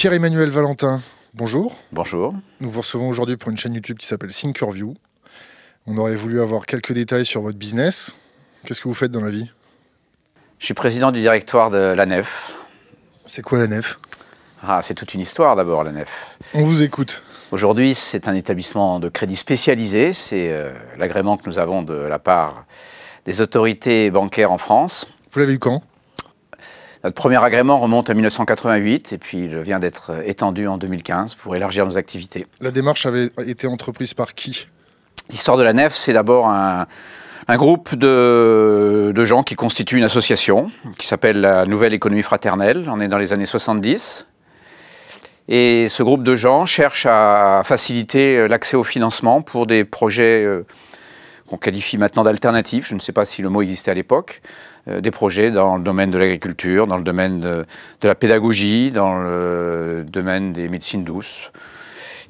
Pierre-Emmanuel Valentin, bonjour. Bonjour. Nous vous recevons aujourd'hui pour une chaîne YouTube qui s'appelle Thinkerview. On aurait voulu avoir quelques détails sur votre business. Qu'est-ce que vous faites dans la vie Je suis président du directoire de la Nef. C'est quoi la Nef ah, c'est toute une histoire d'abord, la nef. On vous écoute. Aujourd'hui, c'est un établissement de crédit spécialisé. C'est euh, l'agrément que nous avons de la part des autorités bancaires en France. Vous l'avez eu quand notre premier agrément remonte à 1988 et puis il vient d'être euh, étendu en 2015 pour élargir nos activités. La démarche avait été entreprise par qui L'histoire de la nef, c'est d'abord un, groupe de, de, gens qui constituent une association qui s'appelle la Nouvelle Économie Fraternelle. On est dans les années 70. Et ce groupe de gens cherche à faciliter euh, l'accès au financement pour des projets euh, qu'on qualifie maintenant d'alternatifs. Je ne sais pas si le mot existait à l'époque. Euh, des projets dans le domaine de l'agriculture, dans le domaine de, la pédagogie, dans le domaine des médecines douces.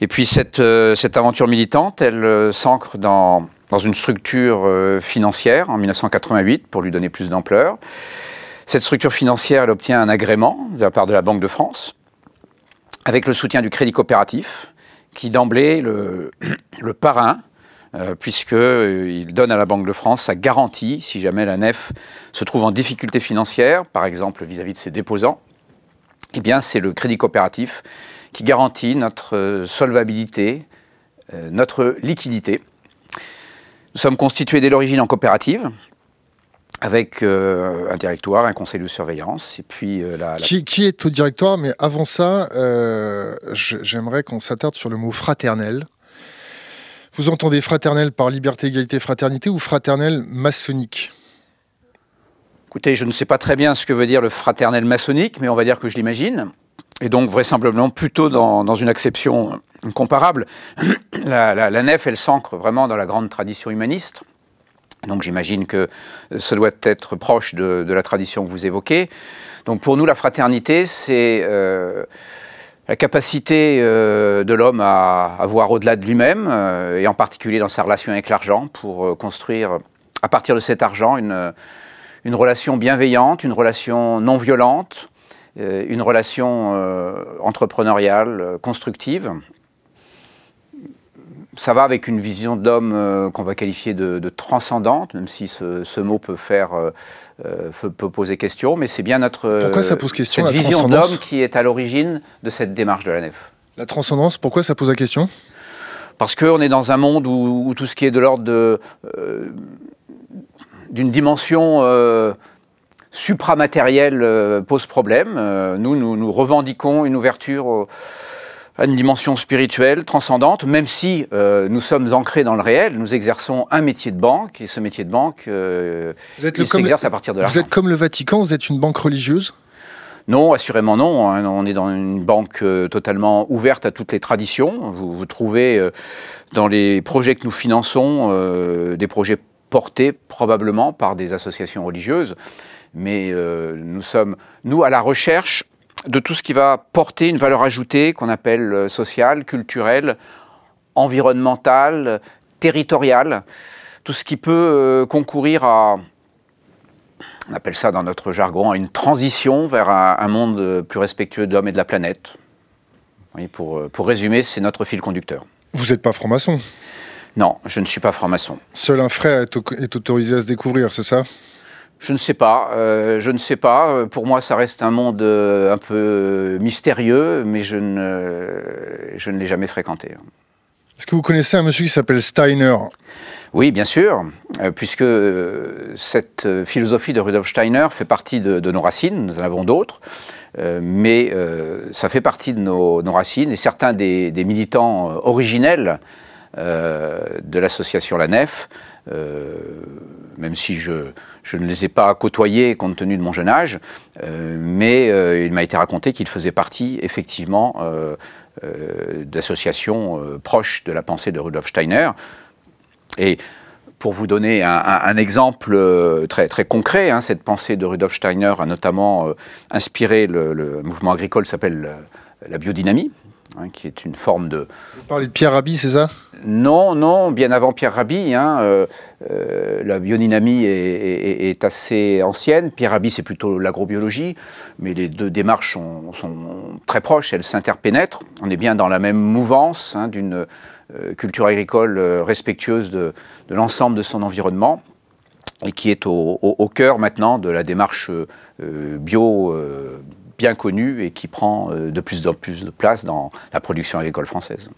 Et puis cette, euh, aventure militante, elle euh, s'ancre dans, dans une structure financière en 1988 pour lui donner plus d'ampleur. Cette structure financière, elle obtient un agrément de la part de la Banque de France, avec le soutien du Crédit Coopératif, qui d'emblée le, le parrain euh, puisqu'il euh, donne à la Banque de France sa garantie si jamais la nef se trouve en difficulté financière, par exemple vis-à-vis de ses déposants. Eh bien, c'est le crédit coopératif qui garantit notre euh, solvabilité, notre liquidité. Nous sommes constitués dès l'origine en coopérative, avec un directoire, un conseil de surveillance, et puis la, Qui, est au directoire, mais avant ça, j'aimerais qu'on s'attarde sur le mot fraternel. Vous entendez fraternel par liberté, égalité, fraternité ou fraternel maçonnique Écoutez, je ne sais pas très bien ce que veut dire le fraternel maçonnique, mais on va dire que je l'imagine. Et donc, vraisemblablement, plutôt dans, une acception comparable. La, nef, elle s'ancre vraiment dans la grande tradition humaniste. Donc j'imagine que ce doit être proche de, la tradition que vous évoquez. Donc pour nous, la fraternité, c'est... Euh, la capacité euh, de l'homme à, voir au-delà de lui-même, euh, et en particulier dans sa relation avec l'argent, pour euh, construire à partir de cet argent une, relation bienveillante, une relation non violente, une relation entrepreneuriale, constructive. Ça va avec une vision de l'homme qu'on va qualifier de, transcendante, même si ce mot peut faire euh, peut poser question, mais c'est bien notre pourquoi ça pose euh, question, vision d'homme qui est à l'origine de cette démarche de la nef. La transcendance, pourquoi ça pose la question Parce qu'on est dans un monde où, tout ce qui est de l'ordre euh, d'une dimension supramatérielle pose problème. nous, nous, nous revendiquons une ouverture au, à une dimension spirituelle, transcendante, même si euh, nous sommes ancrés dans le réel, nous exerçons un métier de banque, et ce métier de banque, euh, s'exerce à partir de Vous êtes comme le Vatican, vous êtes une banque religieuse non, assurément non. Hein. On est dans une banque euh, totalement ouverte à toutes les traditions. Vous, trouvez dans les projets que nous finançons des projets portés probablement par des associations religieuses. Mais nous sommes, nous, à la recherche de tout ce qui va porter une valeur ajoutée qu'on appelle euh, sociale, culturelle, environnementale, territoriale, tout ce qui peut euh, concourir à, on appelle ça dans notre jargon, à une transition vers un, monde euh, plus respectueux de l'homme et de la planète. pour, résumer, c'est notre fil conducteur. Vous n'êtes pas franc-maçon non, je ne suis pas franc-maçon. Seul un frère est autorisé à se découvrir, c'est ça je ne sais pas, euh, je ne sais pas. Euh, pour moi, ça reste un monde euh, un peu mystérieux, mais je ne, je ne l'ai jamais fréquenté. Est-ce que vous connaissez un monsieur qui s'appelle Steiner Oui, bien sûr, puisque cette philosophie de Rudolf Steiner fait partie de, nos racines, nous en avons d'autres, mais ça fait partie de nos, racines, et certains des, des militants originels euh, de l'association La Nef, euh, même si je, ne les ai pas côtoyés compte tenu de mon jeune âge, euh, mais il m'a été raconté qu'il faisait partie effectivement d'associations proches de la pensée de Rudolf Steiner. Et pour vous donner un, exemple très, très concret, hein, cette pensée de Rudolf Steiner a notamment inspiré le, le, mouvement agricole s'appelle la biodynamie, Hein, qui est une forme de... Vous parlez de Pierre Rabhi, c'est ça Non, non, bien avant Pierre Rabhi. Hein, euh, euh, la biodynamie est, assez ancienne. Pierre Rabhi, c'est plutôt l'agrobiologie, mais les deux démarches sont, très proches, elles s'interpénètrent. On est bien dans la même mouvance hein, d'une euh, culture agricole respectueuse de, l'ensemble de son environnement et qui est au, au, cœur maintenant de la démarche bio, bien connu et qui prend euh, de plus en plus de place dans la production agricole française.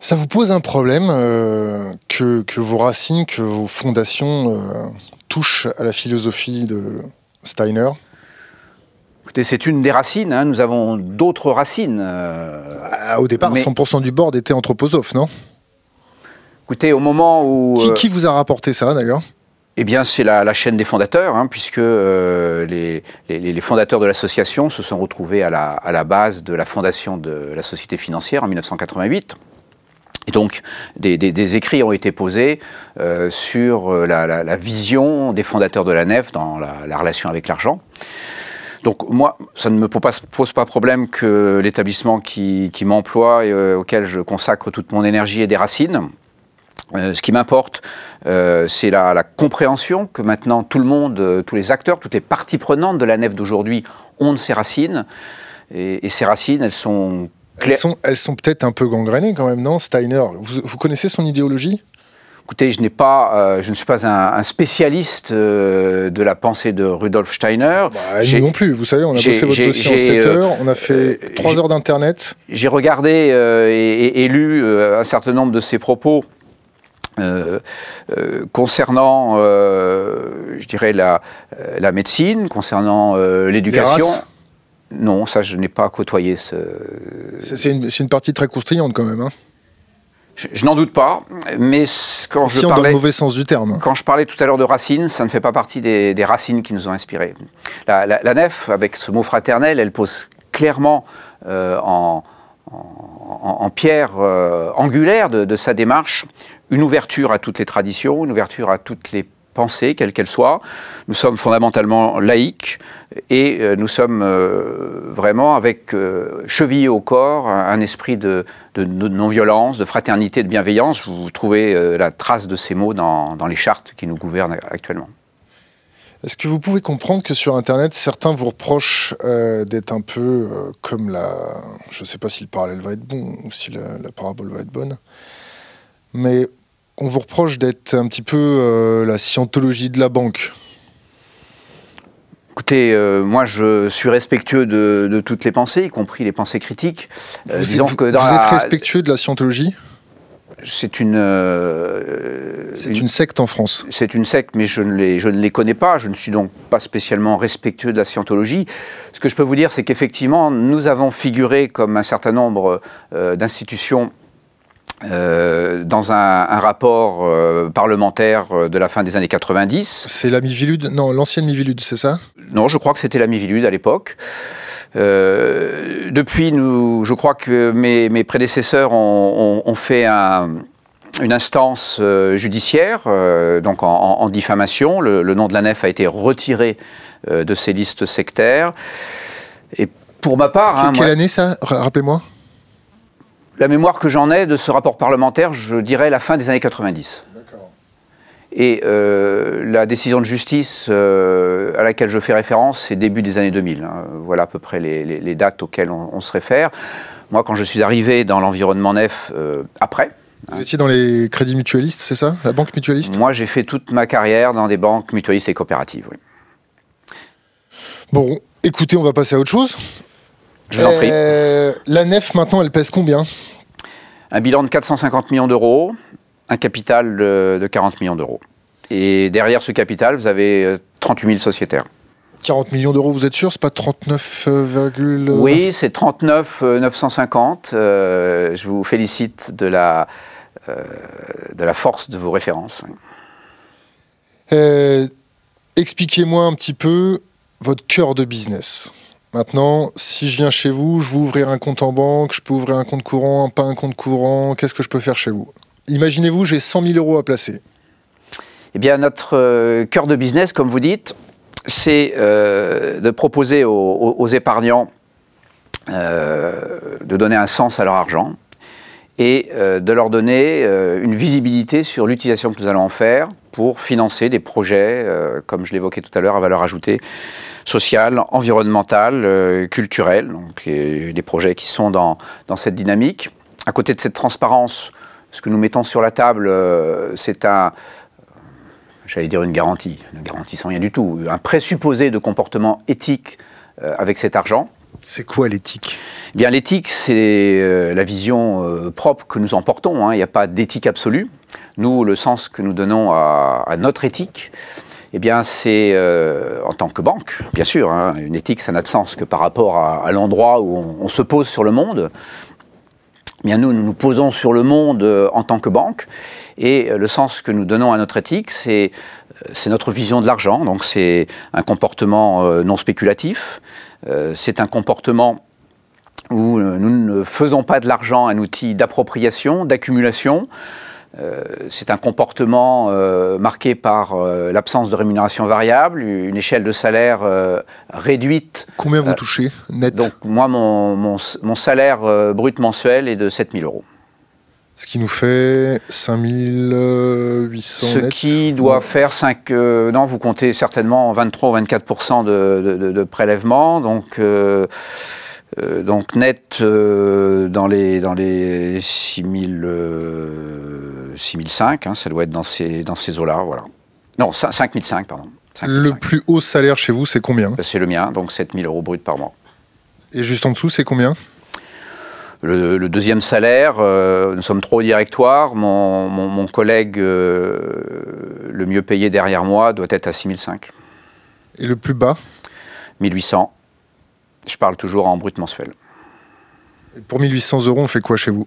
Ça vous pose un problème euh, que, vos racines, que vos fondations euh, touchent à la philosophie de Steiner Écoutez, c'est une des racines, hein. nous avons d'autres racines. au départ, 100% du board était anthroposophe, non Écoutez, au moment où... qui vous a rapporté ça d'ailleurs eh bien, c'est la, chaîne des fondateurs, hein, puisque euh, les, fondateurs de l'association se sont retrouvés à la, base de la fondation de la Société financière en 1988. Et donc, des, écrits ont été posés euh, sur euh, la, vision des fondateurs de la nef dans la, relation avec l'argent. Donc moi, ça ne me pose pas problème que l'établissement qui, m'emploie et auquel je consacre toute mon énergie et des racines. Euh, ce qui m'importe, euh, c'est la, compréhension que maintenant tout le monde, euh, tous les acteurs, toutes les parties prenantes de la nef d'aujourd'hui ont de ses racines. Et, ses ces racines, elles sont claires. Elles sont, peut-être un peu gangrénées quand même, non Steiner, vous, connaissez son idéologie Écoutez, je, pas, je ne suis pas un, spécialiste de la pensée de Rudolf Steiner. Bah, non plus, vous savez, on a bossé votre dossier en 7 heures, on a fait 3 heures d'Internet. J'ai regardé et, et, lu un certain nombre de ses propos euh, euh, concernant, euh, je dirais, la, la médecine, concernant l'éducation. Non, ça, je n'ai pas côtoyé ce. C'est une, une, partie très constriante quand même. Hein. Je, n'en doute pas, mais quand je parlais, dans le mauvais sens du terme. Quand je parlais tout à l'heure de racines, ça ne fait pas partie des, racines qui nous ont inspirés. La, nef, avec ce mot fraternel, elle pose clairement en en, pierre euh, angulaire de, sa démarche une ouverture à toutes les traditions, une ouverture à toutes les pensées, quelles qu'elles soient. Nous sommes fondamentalement laïques et euh, nous sommes euh, vraiment avec chevillé au corps un, esprit de, non-violence, de fraternité, de bienveillance. Vous trouvez la trace de ces mots dans les chartes qui nous gouvernent actuellement. Est-ce que vous pouvez comprendre que sur Internet, certains vous reprochent euh, d'être un peu euh, comme la... Je ne sais pas si le parallèle va être bon ou si la, parabole va être bonne, mais on vous reproche d'être un petit peu euh, la scientologie de la banque. Écoutez, moi je suis respectueux de, toutes les pensées, y compris les pensées critiques. vous, êtes respectueux de la scientologie c'est une. Euh, c'est une, secte en France. C'est une secte, mais je ne, les, je ne les connais pas. Je ne suis donc pas spécialement respectueux de la scientologie. Ce que je peux vous dire, c'est qu'effectivement, nous avons figuré comme un certain nombre euh, d'institutions euh, dans un, rapport parlementaire de la fin des années 90. C'est la Mivilude Non, l'ancienne Mivilude, c'est ça Non, je crois que c'était la Mivilude à l'époque. Euh, depuis, nous, je crois que mes, prédécesseurs ont, fait une instance euh, judiciaire, euh, donc en, diffamation. Le, nom de la nef a été retiré de ces listes sectaires. Et pour ma part... Hein, quelle année ça Rappelez-moi. La mémoire que j'en ai de ce rapport parlementaire, je dirais la fin des années 90. Et euh, la décision de justice euh, à laquelle je fais référence, c'est début des années 2000. Hein. Voilà à peu près les, dates auxquelles on, se réfère. Moi, quand je suis arrivé dans l'environnement nef euh, après, hein. vous étiez dans les crédits mutualistes, c'est ça La banque mutualiste Moi, j'ai fait toute ma carrière dans des banques mutualistes et coopératives, oui. Bon, écoutez, on va passer à autre chose. Je vous en prie. La nef, maintenant, elle pèse combien Un bilan de 450 millions d'euros, un capital de, 40 millions d'euros. Et derrière ce capital, vous avez 38 euh, 000 sociétaires. 40 millions d'euros, vous êtes sûr C'est pas 39, euh, euh, Oui, c'est 39 950. je vous félicite de la, de la force de vos références. Expliquez-moi un petit peu votre cœur de business. Maintenant, si je viens chez vous, je veux ouvrir un compte en banque, je peux ouvrir un compte courant, pas un compte courant, qu'est-ce que je peux faire chez vous Imaginez-vous, j'ai 100 000 euros à placer. Eh bien, notre euh, cœur de business, comme vous dites, c'est euh, de proposer aux, épargnants euh, de donner un sens à leur argent et de leur donner une visibilité sur l'utilisation que nous allons en faire pour financer des projets, comme je l'évoquais tout à l'heure, à valeur ajoutée sociale, environnementale, culturelle, donc des projets qui sont dans cette dynamique. À côté de cette transparence, ce que nous mettons sur la table, euh, c'est un, j'allais dire une garantie, ne sans rien du tout, un présupposé de comportement éthique euh, avec cet argent. C'est quoi l'éthique eh Bien, l'éthique, c'est euh, la vision propre que nous emportons. Hein. Il n'y a pas d'éthique absolue. Nous, le sens que nous donnons à, notre éthique, eh bien, c'est en tant que banque, bien sûr. Hein. une éthique, ça n'a de sens que par rapport à, l'endroit où on, se pose sur le monde. Eh nous, nous nous posons sur le monde euh, en tant que banque, et euh, le sens que nous donnons à notre éthique, c'est euh, notre vision de l'argent, donc c'est un comportement non spéculatif, c'est un comportement où nous ne faisons pas de l'argent un outil d'appropriation, d'accumulation, euh, c'est un comportement euh, marqué par euh, l'absence de rémunération variable, une échelle de salaire réduite. Combien vous touchez net Donc moi, mon, mon, salaire brut mensuel est de 7000 euros. Ce qui nous fait 5800 Ce qui doit faire 5... non, vous comptez certainement 23 ou 24 de, de, de, prélèvements. Donc, donc net dans les, dans les 6000... 6005, hein, ça doit être dans ces, dans ces eaux-là. Voilà. Non, 5005, pardon. le plus haut salaire chez vous, c'est combien bah, C'est le mien, donc 7000 euros brut par mois. Et juste en dessous, c'est combien le, deuxième salaire, euh, nous sommes trop au directoire. Mon, collègue euh, le mieux payé derrière moi doit être à 6005. Et le plus bas 1800. Je parle toujours en brut mensuel. pour 1800 euros, on fait quoi chez vous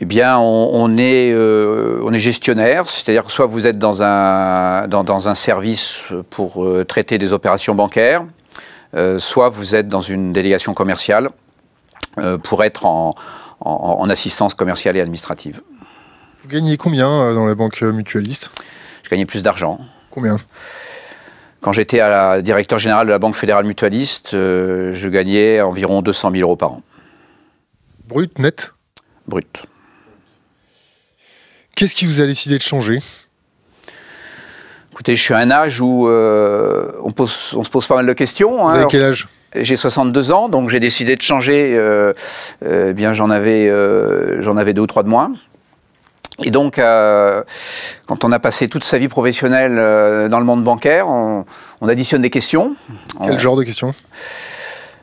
eh bien, euh, on, est, gestionnaire, c'est-à-dire que soit vous êtes dans un, service pour euh, traiter des opérations bancaires, euh, soit vous êtes dans une délégation commerciale pour être en, assistance commerciale et administrative. Vous gagnez combien dans la banque mutualiste Je gagnais plus d'argent. Combien Quand j'étais directeur général de la Banque fédérale mutualiste, je gagnais environ 200 000 euros par an. Brut, net Brut. Qu'est-ce qui vous a décidé de changer Écoutez, je suis à un âge où euh, on, pose, se pose pas mal de questions. Hein. Vous avez quel âge J'ai 62 ans, donc j'ai décidé de changer. Euh, euh, eh bien, j'en avais, j'en avais deux ou trois de moins. Et donc, quand on a passé toute sa vie professionnelle dans le monde bancaire, on, additionne des questions. Quel genre de questions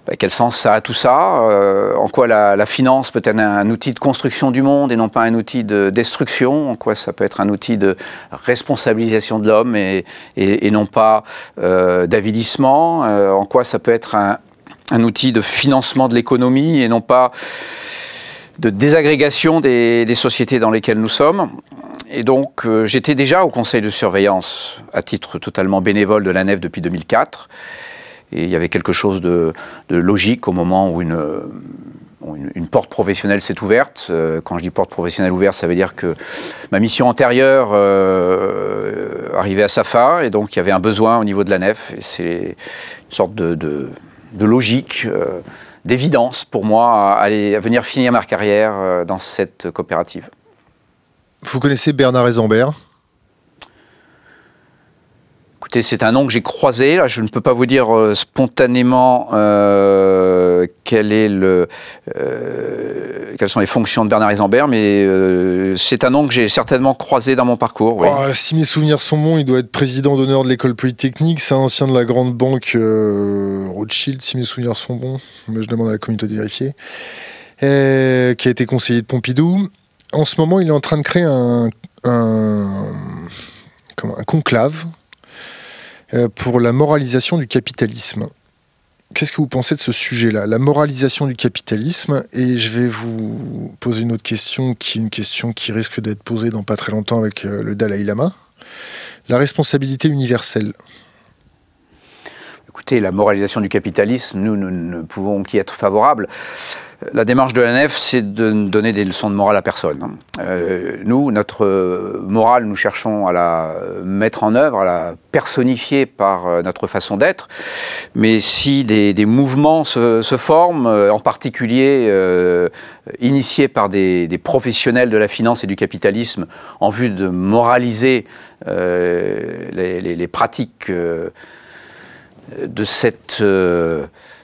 bah, quel sens ça a tout ça euh, En quoi la, finance peut être un, outil de construction du monde et non pas un outil de destruction En quoi ça peut être un outil de responsabilisation de l'homme et, et, non pas d'avidissement euh, d'avilissement euh, En quoi ça peut être un, outil de financement de l'économie et non pas de désagrégation des, sociétés dans lesquelles nous sommes. Et donc, j'étais déjà au conseil de surveillance à titre totalement bénévole de la nef depuis 2004. Et il y avait quelque chose de, logique au moment où une, une, porte professionnelle s'est ouverte. Euh, quand je dis porte professionnelle ouverte, ça veut dire que ma mission antérieure euh, arrivait à sa fin, et donc il y avait un besoin au niveau de la nef. C'est une sorte de, logique, euh, d'évidence pour moi à, aller, à venir finir ma carrière dans cette coopérative. Vous connaissez Bernard Ezembert Écoutez, c'est un nom que j'ai croisé. je ne peux pas vous dire euh, spontanément euh, quel est le, euh, quelles sont les fonctions de Bernard Isambert, mais c'est un nom que j'ai certainement croisé dans mon parcours. Ah, si mes souvenirs sont bons, il doit être président d'honneur de l'école polytechnique. C'est un ancien de la grande banque Rothschild, si mes souvenirs sont bons, mais je demande à la communauté de vérifier, qui a été conseiller de Pompidou. En ce moment, il est en train de créer un conclave euh, pour la moralisation du capitalisme. Qu'est-ce que vous pensez de ce sujet-là, la moralisation du capitalisme Et je vais vous poser une autre question, qui est une question qui risque d'être posée dans pas très longtemps avec euh, le Dalai Lama. La responsabilité universelle. Écoutez, la moralisation du capitalisme, nous, ne pouvons qu'y être favorables. La démarche de la nef c'est de ne donner des leçons de morale à personne. Hein. Euh, nous, notre euh, morale, nous cherchons à la mettre en œuvre, à la personnifier par euh, notre façon d'être. Mais si des, mouvements se, forment, en particulier initiés par des, professionnels de la finance et du capitalisme, en vue de moraliser les, pratiques de cette, de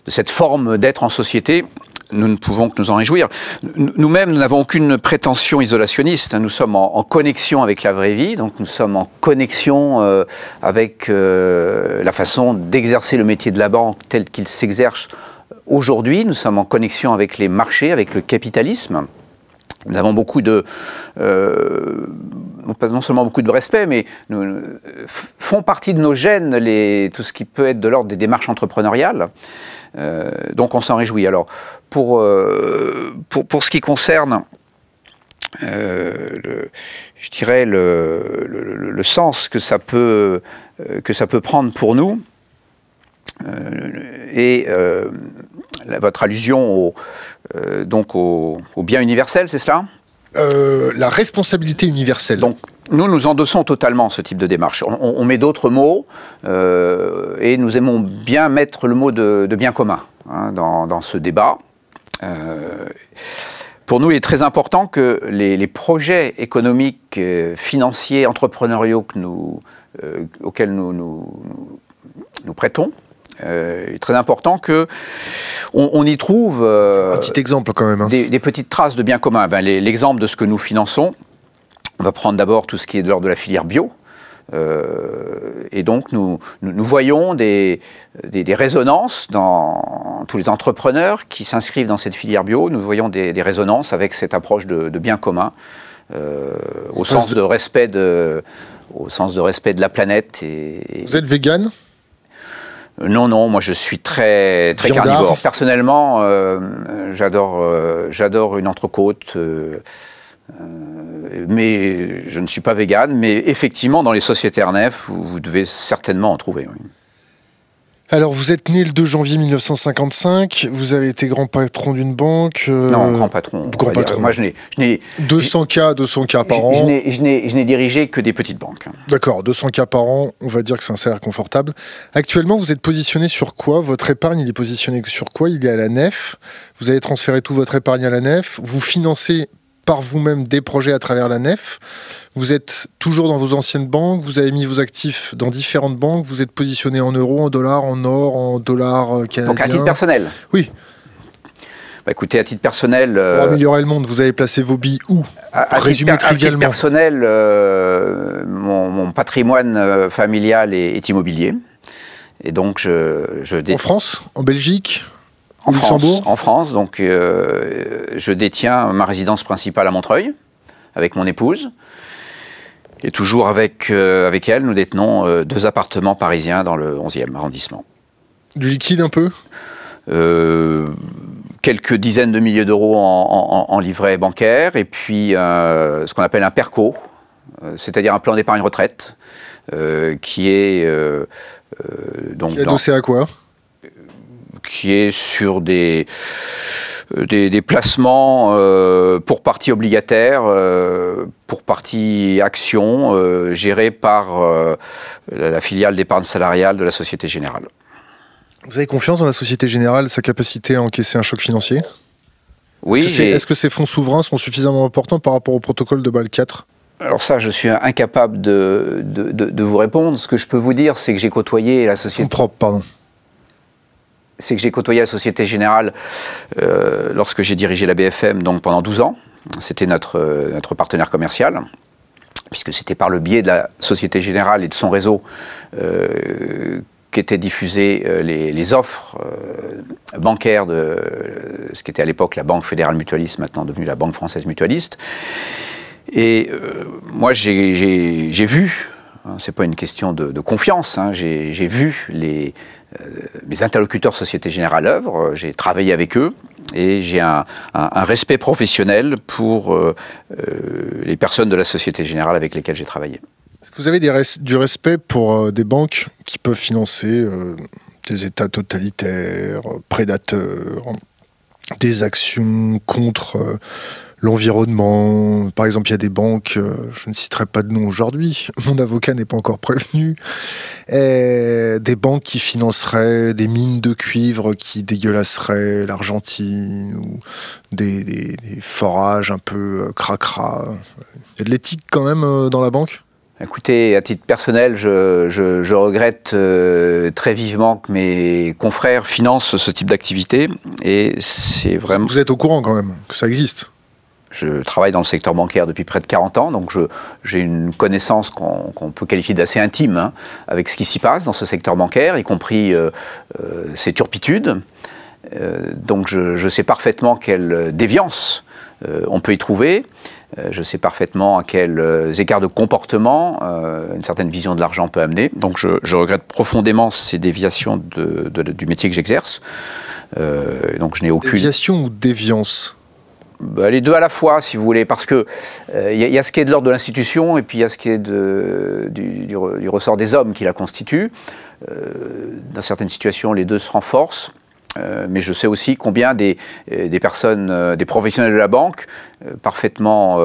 cette forme d'être en société, nous ne pouvons que nous en réjouir. Nous-mêmes, nous n'avons aucune prétention isolationniste. Hein. Nous sommes en, connexion avec la vraie vie, donc nous sommes en connexion euh, avec euh, la façon d'exercer le métier de la banque tel qu'il s'exerce aujourd'hui. Nous sommes en connexion avec les marchés, avec le capitalisme. Nous avons beaucoup de, euh, non seulement beaucoup de respect, mais nous, font partie de nos gènes les, tout ce qui peut être de l'ordre des démarches entrepreneuriales. Euh, donc on s'en réjouit. Alors, pour, euh, pour, ce qui concerne, euh, je dirais, le, sens que ça, peut, que ça peut prendre pour nous, et votre allusion au, donc bien universel, c'est cela la responsabilité universelle. Nous, nous endossons totalement ce type de démarche. On, met d'autres mots euh, et nous aimons bien mettre le mot de, bien commun hein, dans, ce débat. Euh, pour nous, il est très important que les, projets économiques, euh, financiers, entrepreneuriaux auxquels nous, nous, prêtons, il est très important que y trouve un petit exemple quand même hein. des, petites traces de bien commun. Ben, l'exemple de ce que nous finançons, on va prendre d'abord tout ce qui est de l'ordre de la filière bio. Euh, et donc, nous, nous, voyons des, des, des, résonances dans tous les entrepreneurs qui s'inscrivent dans cette filière bio. Nous voyons des, des résonances avec cette approche de, de bien commun, euh, au, sens de... respect de, au sens de respect de la planète. Et, Vous êtes végane euh, non, non, moi je suis très, très carnivore. Personnellement, euh, j'adore euh, une entrecôte. Euh, euh, mais je ne suis pas végane, mais effectivement, dans les sociétés RNF, vous devez certainement en trouver. Alors, vous êtes né le 2 janvier 1955, vous avez été grand patron d'une banque. Euh, non, grand patron. Grand patron. Moi, je n'ai. 200 cas, 200 cas par an. Je n'ai dirigé que des petites banques. D'accord, 200 cas par an, on va dire que c'est un salaire confortable. Actuellement, vous êtes positionné sur quoi Votre épargne, il est positionné sur quoi Il est à la nef. Vous avez transféré tout votre épargne à la nef. Vous financez par vous-même des projets à travers la nef. Vous êtes toujours dans vos anciennes banques, vous avez mis vos actifs dans différentes banques, vous êtes positionné en euros, en dollars, en or, en dollars euh, canadiens. Donc à titre personnel Oui. Bah écoutez, à titre personnel. Euh, Pour améliorer le monde, vous avez placé vos billes où à, Résumé titre, personnel, euh, mon, patrimoine familial est, immobilier. Et donc, je, je En France En Belgique en France, donc euh, je détiens ma résidence principale à Montreuil, avec mon épouse. Et toujours avec, euh, avec elle, nous détenons euh, deux appartements parisiens dans le 11e arrondissement. Du liquide un peu Quelques dizaines de milliers d'euros en, en, en, livret bancaire, et puis ce qu'on appelle un PERCO, c'est-à-dire un plan d'épargne retraite, qui est... donc qui adossé à quoi qui est sur des, euh, des, placements euh, pour partie obligataire, euh, pour partie action, gérés par la filiale d'épargne salariale de la Société Générale. Vous avez confiance dans la Société Générale, sa capacité à encaisser un choc financier Oui. Est-ce que, ces fonds souverains sont suffisamment importants par rapport au protocole de Bâle 4 alors ça, je suis incapable de, vous répondre. Ce que je peux vous dire, c'est que j'ai côtoyé la société... Fonds propres, pardon c'est que j'ai côtoyé la Société Générale euh, lorsque j'ai dirigé la BFM donc pendant 12 ans. C'était euh, notre, partenaire commercial puisque c'était par le biais de la Société Générale et de son réseau euh, qu'étaient diffusées les, offres bancaires de ce qui était à l'époque la Banque fédérale mutualiste, maintenant devenue la Banque française mutualiste. Et moi, j'ai vu, hein, c'est pas une question de, confiance, hein, j'ai vu les, euh, mes interlocuteurs Société Générale œuvre, euh, j'ai travaillé avec eux et j'ai un, respect professionnel pour euh, les personnes de la Société Générale avec lesquelles j'ai travaillé. Est-ce que vous avez des du respect pour des banques qui peuvent financer des États totalitaires, prédateurs, des actions contre l'environnement. Par exemple, il y a des banques, euh, je ne citerai pas de nom aujourd'hui, mon avocat n'est pas encore prévenu, des banques qui financeraient des mines de cuivre qui dégueulasseraient l'Argentine, ou des, forages un peu euh, cracra. Il y a de l'éthique quand même euh, dans la banque Écoutez, à titre personnel, je, regrette très vivement que mes confrères financent ce type d'activité. Et c'est vraiment. Vous êtes au courant quand même que ça existe je travaille dans le secteur bancaire depuis près de 40 ans, donc j'ai une connaissance qu'on peut qualifier d'assez intime hein, avec ce qui s'y passe dans ce secteur bancaire, y compris ces euh, euh, ses turpitudes. Euh, donc je, sais parfaitement quelles déviances on peut y trouver. Je sais parfaitement à quels écarts de comportement une certaine vision de l'argent peut amener. Donc je, regrette profondément ces déviations du métier que j'exerce. donc je n'ai aucune. Déviation ou déviance bah, les deux à la fois, si vous voulez, parce que il euh, y, a ce qui est de l'ordre de l'institution et puis il y a ce qui est du, ressort des hommes qui la constituent. Euh, dans certaines situations, les deux se renforcent. Euh, mais je sais aussi combien des, personnes, des professionnels de la banque, parfaitement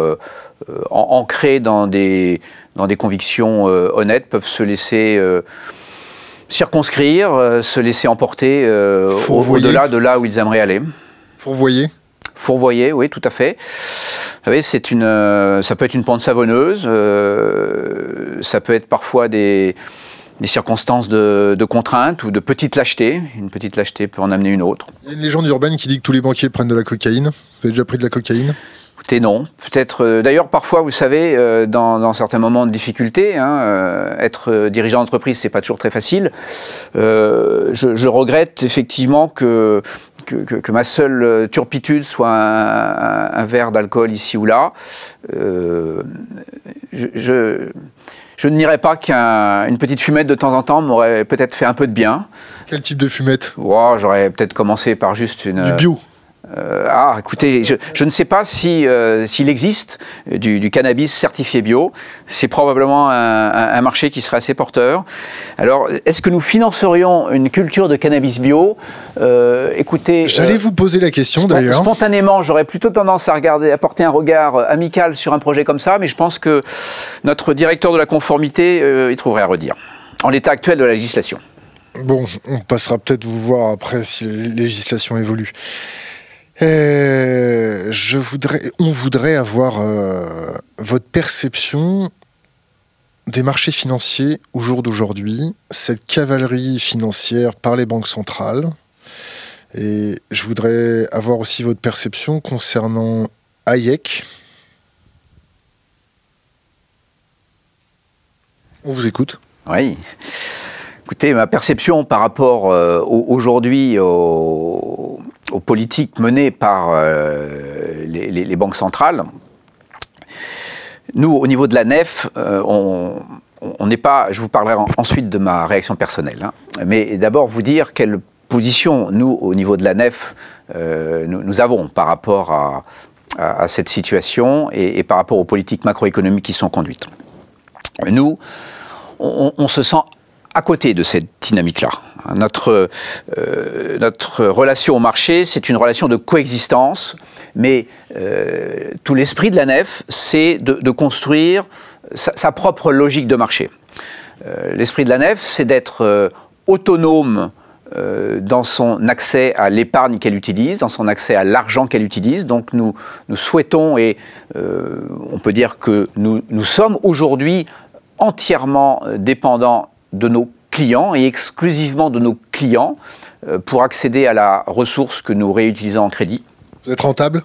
ancrés dans des, dans des convictions honnêtes, peuvent se laisser circonscrire, se laisser emporter au-delà de là où ils aimeraient aller. Fourvoyer fourvoyé, oui, tout à fait. Vous savez, c'est une, euh, ça peut être une pente savonneuse, euh, ça peut être parfois des, circonstances de, de contrainte ou de petite lâcheté. Une petite lâcheté peut en amener une autre. Il y a une légende urbaine qui dit que tous les banquiers prennent de la cocaïne. Vous avez déjà pris de la cocaïne Écoutez, non. Peut-être. Euh, d'ailleurs, parfois, vous savez, dans, certains moments de difficulté, hein, être dirigeant d'entreprise, c'est pas toujours très facile. je, regrette effectivement que que, ma seule euh, turpitude soit un, verre d'alcool ici ou là. Euh, je, ne dirais pas qu'une petite fumette de temps en temps m'aurait peut-être fait un peu de bien. Quel type de fumette J'aurais peut-être commencé par juste une... Du bio euh, ah, écoutez, je, ne sais pas euh, s'il existe du, cannabis certifié bio. C'est probablement un, marché qui serait assez porteur. Alors, est-ce que nous financerions une culture de cannabis bio euh, Écoutez, j'allais vous poser la question d'ailleurs. Spontanément, j'aurais plutôt tendance à regarder, porter un regard amical sur un projet comme ça, mais je pense que notre directeur de la conformité, y trouverait à redire. En l'état actuel de la législation. Bon, on passera peut-être vous voir après si la législation évolue. Euh, je voudrais, on voudrait avoir euh, votre perception des marchés financiers au jour d'aujourd'hui, cette cavalerie financière par les banques centrales. Et je voudrais avoir aussi votre perception concernant Hayek. On vous écoute. Oui. Écoutez, ma perception par rapport euh, aujourd'hui au, aux politiques menées par euh, les, banques centrales. Nous, au niveau de la NEF, euh, on n'est pas. Je vous parlerai ensuite de ma réaction personnelle, hein, mais d'abord vous dire quelle position nous, au niveau de la nef, euh, nous, avons par rapport à, cette situation et, par rapport aux politiques macroéconomiques qui sont conduites. Nous, on se sent à côté de cette dynamique-là. Notre, euh, notre relation au marché, c'est une relation de coexistence, mais euh, tout l'esprit de la nef, c'est de, construire sa, propre logique de marché. Euh, l'esprit de la nef, c'est d'être autonome dans son accès à l'épargne qu'elle utilise, dans son accès à l'argent qu'elle utilise. Donc nous, nous souhaitons, et on peut dire que nous, nous sommes aujourd'hui entièrement dépendants de nos clients et exclusivement de nos clients euh, pour accéder à la ressource que nous réutilisons en crédit. Vous êtes rentable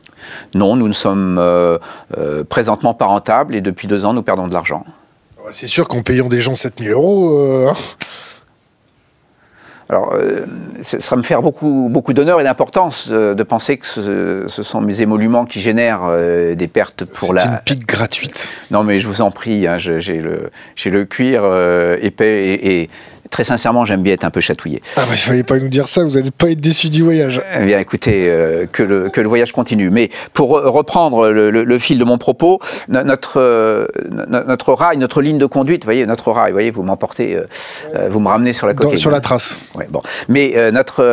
Non, nous ne sommes euh, euh, présentement pas rentables et depuis deux ans, nous perdons de l'argent. C'est sûr qu'en payant des gens 7000 euros. Hein. Alors, ça va me faire beaucoup, beaucoup d'honneur et d'importance de, penser que ce, sont mes émoluments qui génèrent des pertes pour la. C'est une pique gratuite. Non, mais je vous en prie, hein, j'ai le, le, cuir épais et, et Très sincèrement, j'aime bien être un peu chatouillé. Ah bah, il fallait pas nous dire ça, vous n'allez pas être déçu du voyage. Eh bien écoutez, euh, que, le, que, le, voyage continue. Mais pour reprendre le, fil de mon propos, notre, euh, notre rail, notre ligne de conduite, voyez, notre rail, voyez, vous m'emportez, euh, vous me ramenez sur la côte. sur la trace. Ouais, bon. Mais notre,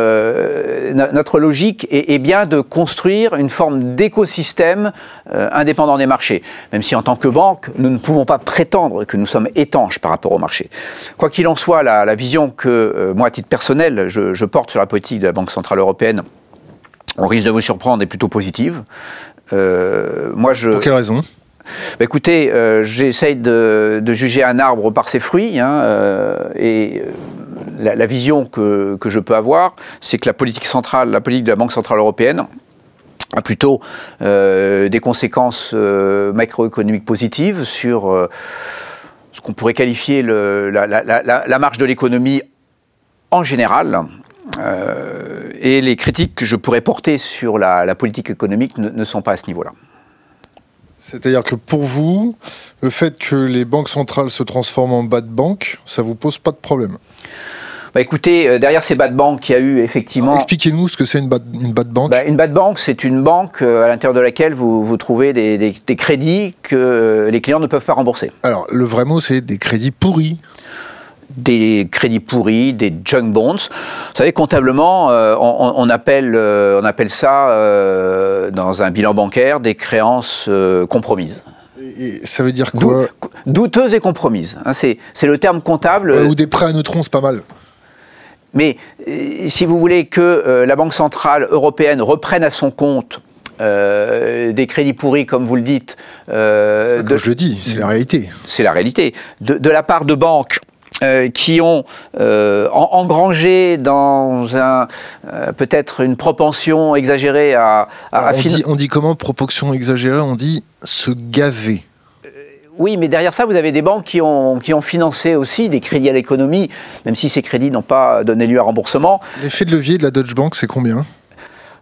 notre logique est, bien de construire une forme d'écosystème indépendant des marchés. Même si en tant que banque, nous ne pouvons pas prétendre que nous sommes étanches par rapport au marché. Quoi qu'il en soit, la, la, vision que euh, moi, à titre personnel, je, porte sur la politique de la Banque Centrale Européenne, on risque de vous surprendre, est plutôt positive. Euh, moi, je... Pour quelle raison bah, écoutez, euh, j'essaye de, juger un arbre par ses fruits, hein, et la, vision que, je peux avoir, c'est que la politique centrale, la politique de la Banque centrale européenne a plutôt des conséquences macroéconomiques positives sur qu'on pourrait qualifier la, marche de l'économie en général. Euh, et les critiques que je pourrais porter sur la, politique économique ne, sont pas à ce niveau-là. C'est-à-dire que pour vous, le fait que les banques centrales se transforment en bas de banque, ça vous pose pas de problème bah, écoutez, euh, derrière ces bad banks, il y a eu effectivement. Expliquez-nous ce que c'est une bad, une bad bank. Bah, une bad bank, c'est une banque euh, à l'intérieur de laquelle vous, vous trouvez des, crédits que euh, les clients ne peuvent pas rembourser. Alors, le vrai mot, c'est des crédits pourris des crédits pourris, des junk bonds. Vous savez, comptablement, on, appelle, on appelle ça, dans un bilan bancaire, des créances compromises. ça veut dire quoi Douteuses Douteuse et compromises. Hein, c'est le terme comptable. ou des prêts à neutrons, c'est pas mal. Mais euh, si vous voulez que euh, la Banque centrale européenne reprenne à son compte euh, des crédits pourris, comme vous le dites. Euh, je le dis, c'est la réalité. C'est la réalité. De, la part de banques. qui ont engrangé dans un peut-être une propension exagérée à, à, on dit comment propension exagérée On dit se gaver oui, mais derrière ça, vous avez des banques qui ont, financé aussi des crédits à l'économie, même si ces crédits n'ont pas donné lieu à remboursement. L'effet de levier de la Deutsche Bank, c'est combien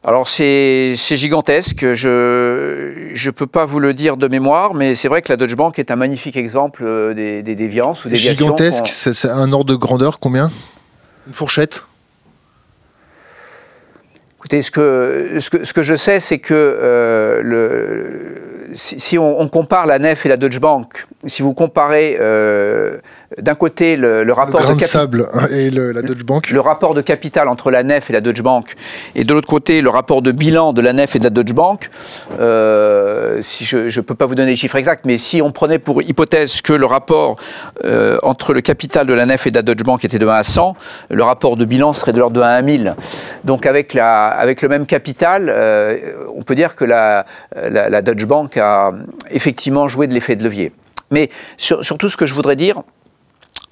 alors c'est gigantesque, je ne peux pas vous le dire de mémoire, mais c'est vrai que la Deutsche Bank est un magnifique exemple euh, des, déviances ou des Gigantesque, c'est un ordre de grandeur, combien Une fourchette Écoutez, ce que, ce que, je sais, c'est que euh, le, si, on, compare la nef et la Deutsche Bank, si vous comparez euh, d'un côté le, rapport de hein, et la Deutsche Bank. Le rapport de capital entre la Nef et la Deutsche Bank, et de l'autre côté le rapport de bilan de la Nef et de la Deutsche Bank. Euh, si je ne peux pas vous donner les chiffres exacts, mais si on prenait pour hypothèse que le rapport euh, entre le capital de la Nef et de la Deutsche Bank était de 1 à 100, le rapport de bilan serait de l'ordre de 1 à 1000. Donc avec, la, avec le même capital, euh, on peut dire que la, la, Deutsche Bank a effectivement joué de l'effet de levier. Mais sur, surtout ce que je voudrais dire,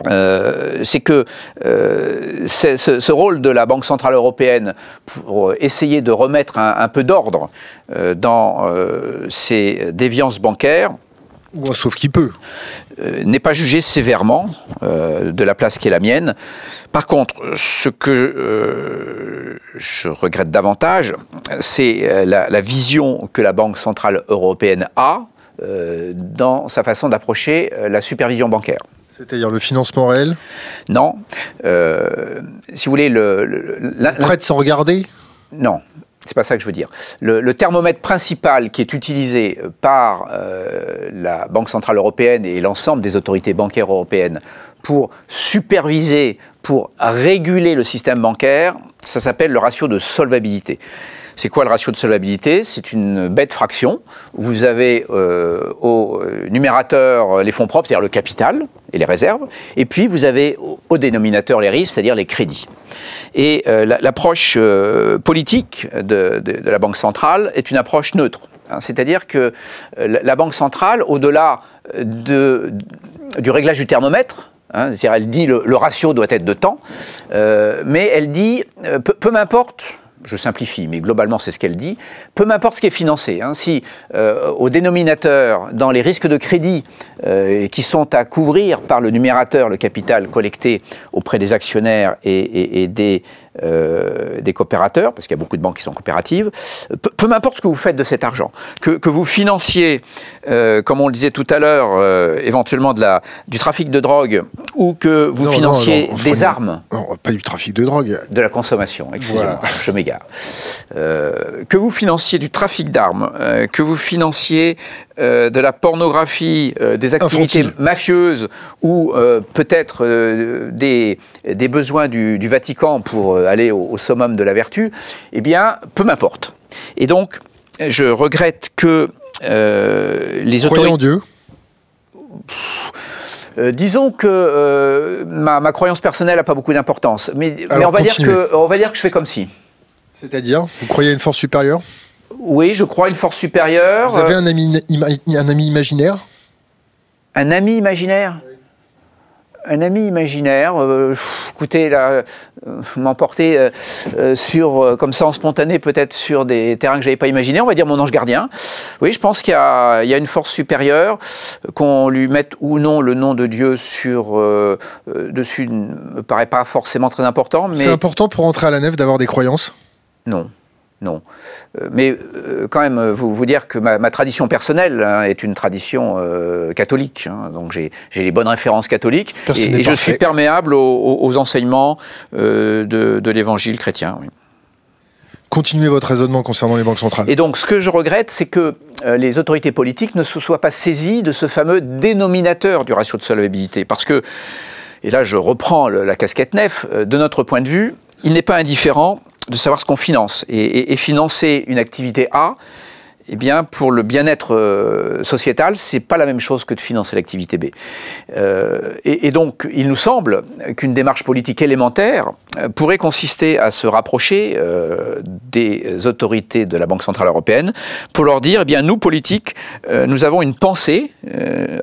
euh, c'est que euh, ce, rôle de la Banque Centrale Européenne pour euh, essayer de remettre un, peu d'ordre dans ces déviances bancaires, ou sauf qu'il peut, n'est pas jugé sévèrement de la place qui est la mienne. Par contre, ce que je regrette davantage, c'est la, vision que la Banque Centrale Européenne a dans sa façon d'approcher la supervision bancaire. C'est-à-dire le financement réel Non. Euh, si vous voulez, le, le regarder Non. C'est pas ça que je veux dire. Le, thermomètre principal qui est utilisé par euh, la Banque centrale européenne et l'ensemble des autorités bancaires européennes pour superviser, pour réguler le système bancaire, ça s'appelle le ratio de solvabilité. C'est quoi le ratio de solvabilité C'est une bête fraction. Vous avez euh, au numérateur euh, les fonds propres, c'est-à-dire le capital et les réserves, et puis vous avez au dénominateur les risques, c'est-à-dire les crédits. Et euh, l'approche politique de, la Banque centrale est une approche neutre. Hein, c'est-à-dire que la Banque centrale, au-delà de, du réglage du thermomètre, hein, c'est-à-dire elle dit le, le, ratio doit être de temps, mais elle dit peu m'importe je simplifie, mais globalement c'est ce qu'elle dit, peu m'importe ce qui est financé. Hein, si euh, au dénominateur, dans les risques de crédit euh, qui sont à couvrir par le numérateur, le capital collecté auprès des actionnaires et, et, et des euh, des coopérateurs, parce qu'il y a beaucoup de banques qui sont coopératives, peu, m'importe ce que vous faites de cet argent, que, que vous financiez, euh, comme on le disait tout à l'heure, euh, éventuellement de la, du trafic de drogue, ou que vous financiez des armes. Non, pas du trafic de drogue. De la consommation, excusez-moi, je m'égare. que vous financiez du trafic d'armes, que vous financiez de la pornographie, des activités mafieuses, ou peut-être des, des besoins du Vatican pour euh, aller au, summum de la vertu, eh bien, peu m'importe. Et donc, je regrette que euh, les autorités... Croyez en Dieu euh, disons que ma, croyance personnelle n'a pas beaucoup d'importance, mais, on, va dire que, on va dire que je fais comme si. C'est-à-dire, vous croyez à une force supérieure Oui, je crois à une force supérieure. Vous avez un ami, un ami imaginaire Un ami imaginaire un ami imaginaire, euh, écoutez, là, euh, m'emporter euh, sur, comme ça en spontané, peut-être sur des terrains que je j'avais pas imaginés, on va dire mon ange gardien. Oui, je pense qu'il y, a une force supérieure, qu'on lui mette ou non le nom de Dieu sur dessus, ne me paraît pas forcément très important. Mais... C'est important pour entrer à la nef d'avoir des croyances Non non. Euh, mais euh, quand même, euh, vous, vous dire que ma, tradition personnelle hein, est une tradition catholique. Hein. donc j'ai les bonnes références catholiques. et, je suis perméable aux, enseignements de, l'évangile chrétien. Continuez votre raisonnement concernant les banques centrales. Et donc, ce que je regrette, c'est que les autorités politiques ne se soient pas saisies de ce fameux dénominateur du ratio de solvabilité. Parce que, et là je reprends la casquette nef, de notre point de vue, il n'est pas indifférent de savoir ce qu'on finance. Et, financer une activité A, eh bien, pour le bien-être euh, sociétal, c'est pas la même chose que de financer l'activité B. Euh, et, donc, il nous semble qu'une démarche politique élémentaire euh, pourrait consister à se rapprocher des autorités de la Banque centrale européenne pour leur dire, eh bien, nous politiques, nous avons une pensée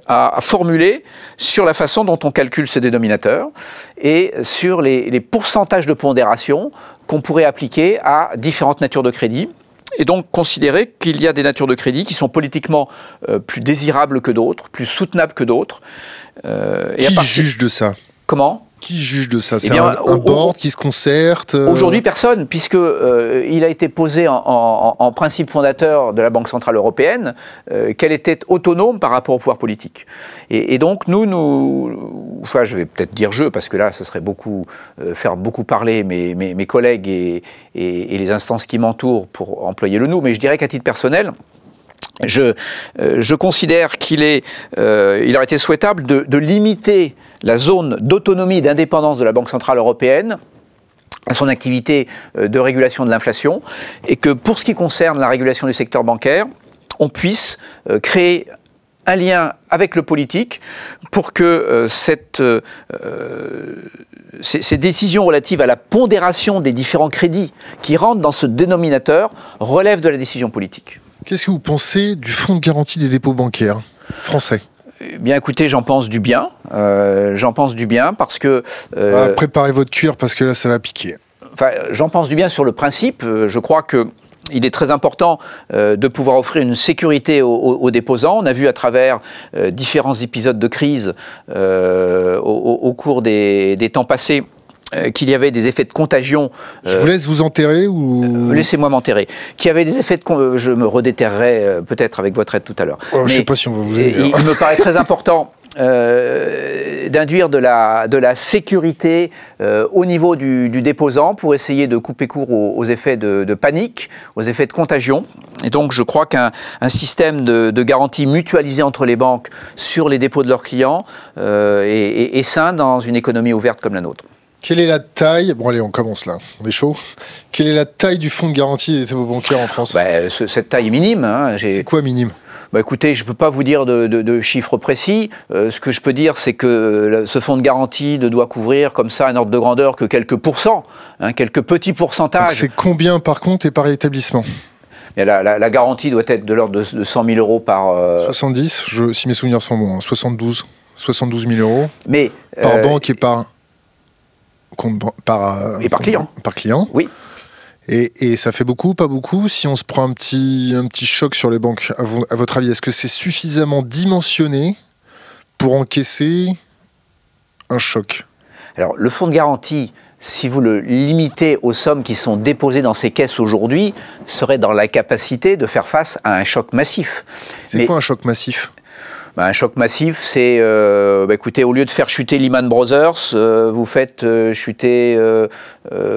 à, formuler sur la façon dont on calcule ce dénominateur et sur les, les pourcentages de pondération qu'on pourrait appliquer à différentes natures de crédit et donc considérer qu'il y a des natures de crédit qui sont politiquement euh, plus désirables que d'autres, plus soutenables que d'autres. Euh, et à juge de ça Comment qui juge de ça eh C'est un, board qui se concerte euh Aujourd'hui, personne, puisque euh, il a été posé en, principe fondateur de la Banque centrale européenne euh, qu'elle était autonome par rapport au pouvoir politique. Et, donc nous, nous, enfin, je vais peut-être dire je, parce que là, ce serait beaucoup faire beaucoup parler mes, mes, collègues et les instances qui m'entourent pour employer le nous. Mais je dirais qu'à titre personnel, euh, je, considère qu'il euh, aurait été souhaitable de, limiter la zone d'autonomie et d'indépendance de la Banque centrale européenne à son activité euh, de régulation de l'inflation, et que pour ce qui concerne la régulation du secteur bancaire, on puisse créer un lien avec le politique pour que ces, décisions relatives à la pondération des différents crédits qui rentrent dans ce dénominateur relèvent de la décision politique. Qu'est-ce que vous pensez du Fonds de garantie des dépôts bancaires français eh Bien écoutez, j'en pense du bien. Euh, j'en pense du bien parce que... Euh, ah, préparez votre cuir parce que là, ça va piquer. Enfin, j'en pense du bien sur le principe. Euh, je crois que il est très important de pouvoir offrir une sécurité aux, déposants. On a vu à travers différents épisodes de crise au, cours des, des temps passés euh, qu'il y avait des effets de contagion. je vous euh, laisse vous enterrer ou euh, Laissez-moi m'enterrer. Qu'il avait des effets de, je me redéterrerai peut-être avec votre aide tout à l'heure. Oh, je sais pas si on va vous aider. Il, me paraît très important. d'induire de la, de la sécurité au niveau du, déposant pour essayer de couper court aux, effets de, panique, aux effets de contagion. Et donc je crois qu'un système de, de, garantie mutualisée entre les banques sur les dépôts de leurs clients est sain dans une économie ouverte comme la nôtre. Quelle est la taille Bon, allez, on commence là. On est chaud. Quelle est la taille du fonds de garantie des dépôts bancaires en France bah, Cette taille minime. Hein, c'est quoi minime bah, écoutez, je ne peux pas vous dire de, chiffres précis. Euh, ce que je peux dire, c'est que ce fonds de garantie ne doit couvrir comme ça un ordre de grandeur que quelques pourcents, hein, quelques petits pourcentages. C'est combien par compte et par établissement la, garantie doit être de l'ordre de, 100 000 euros par... 70, euh, si mes souvenirs sont bons, 72, 72 000 euros Mais, par euh, banque et par par, euh, et par client. Par client. Oui. Et, ça fait beaucoup, pas beaucoup Si on se prend un petit, un petit choc sur les banques, à, à votre avis, est-ce que c'est suffisamment dimensionné pour encaisser un choc Alors, le fonds de garantie, si vous le limitez aux sommes qui sont déposées dans ces caisses aujourd'hui, serait dans la capacité de faire face à un choc massif. C'est quoi un choc massif bah, un choc massif, c'est, euh, bah, écoutez, au lieu de faire chuter Lehman Brothers, euh, vous faites euh, chuter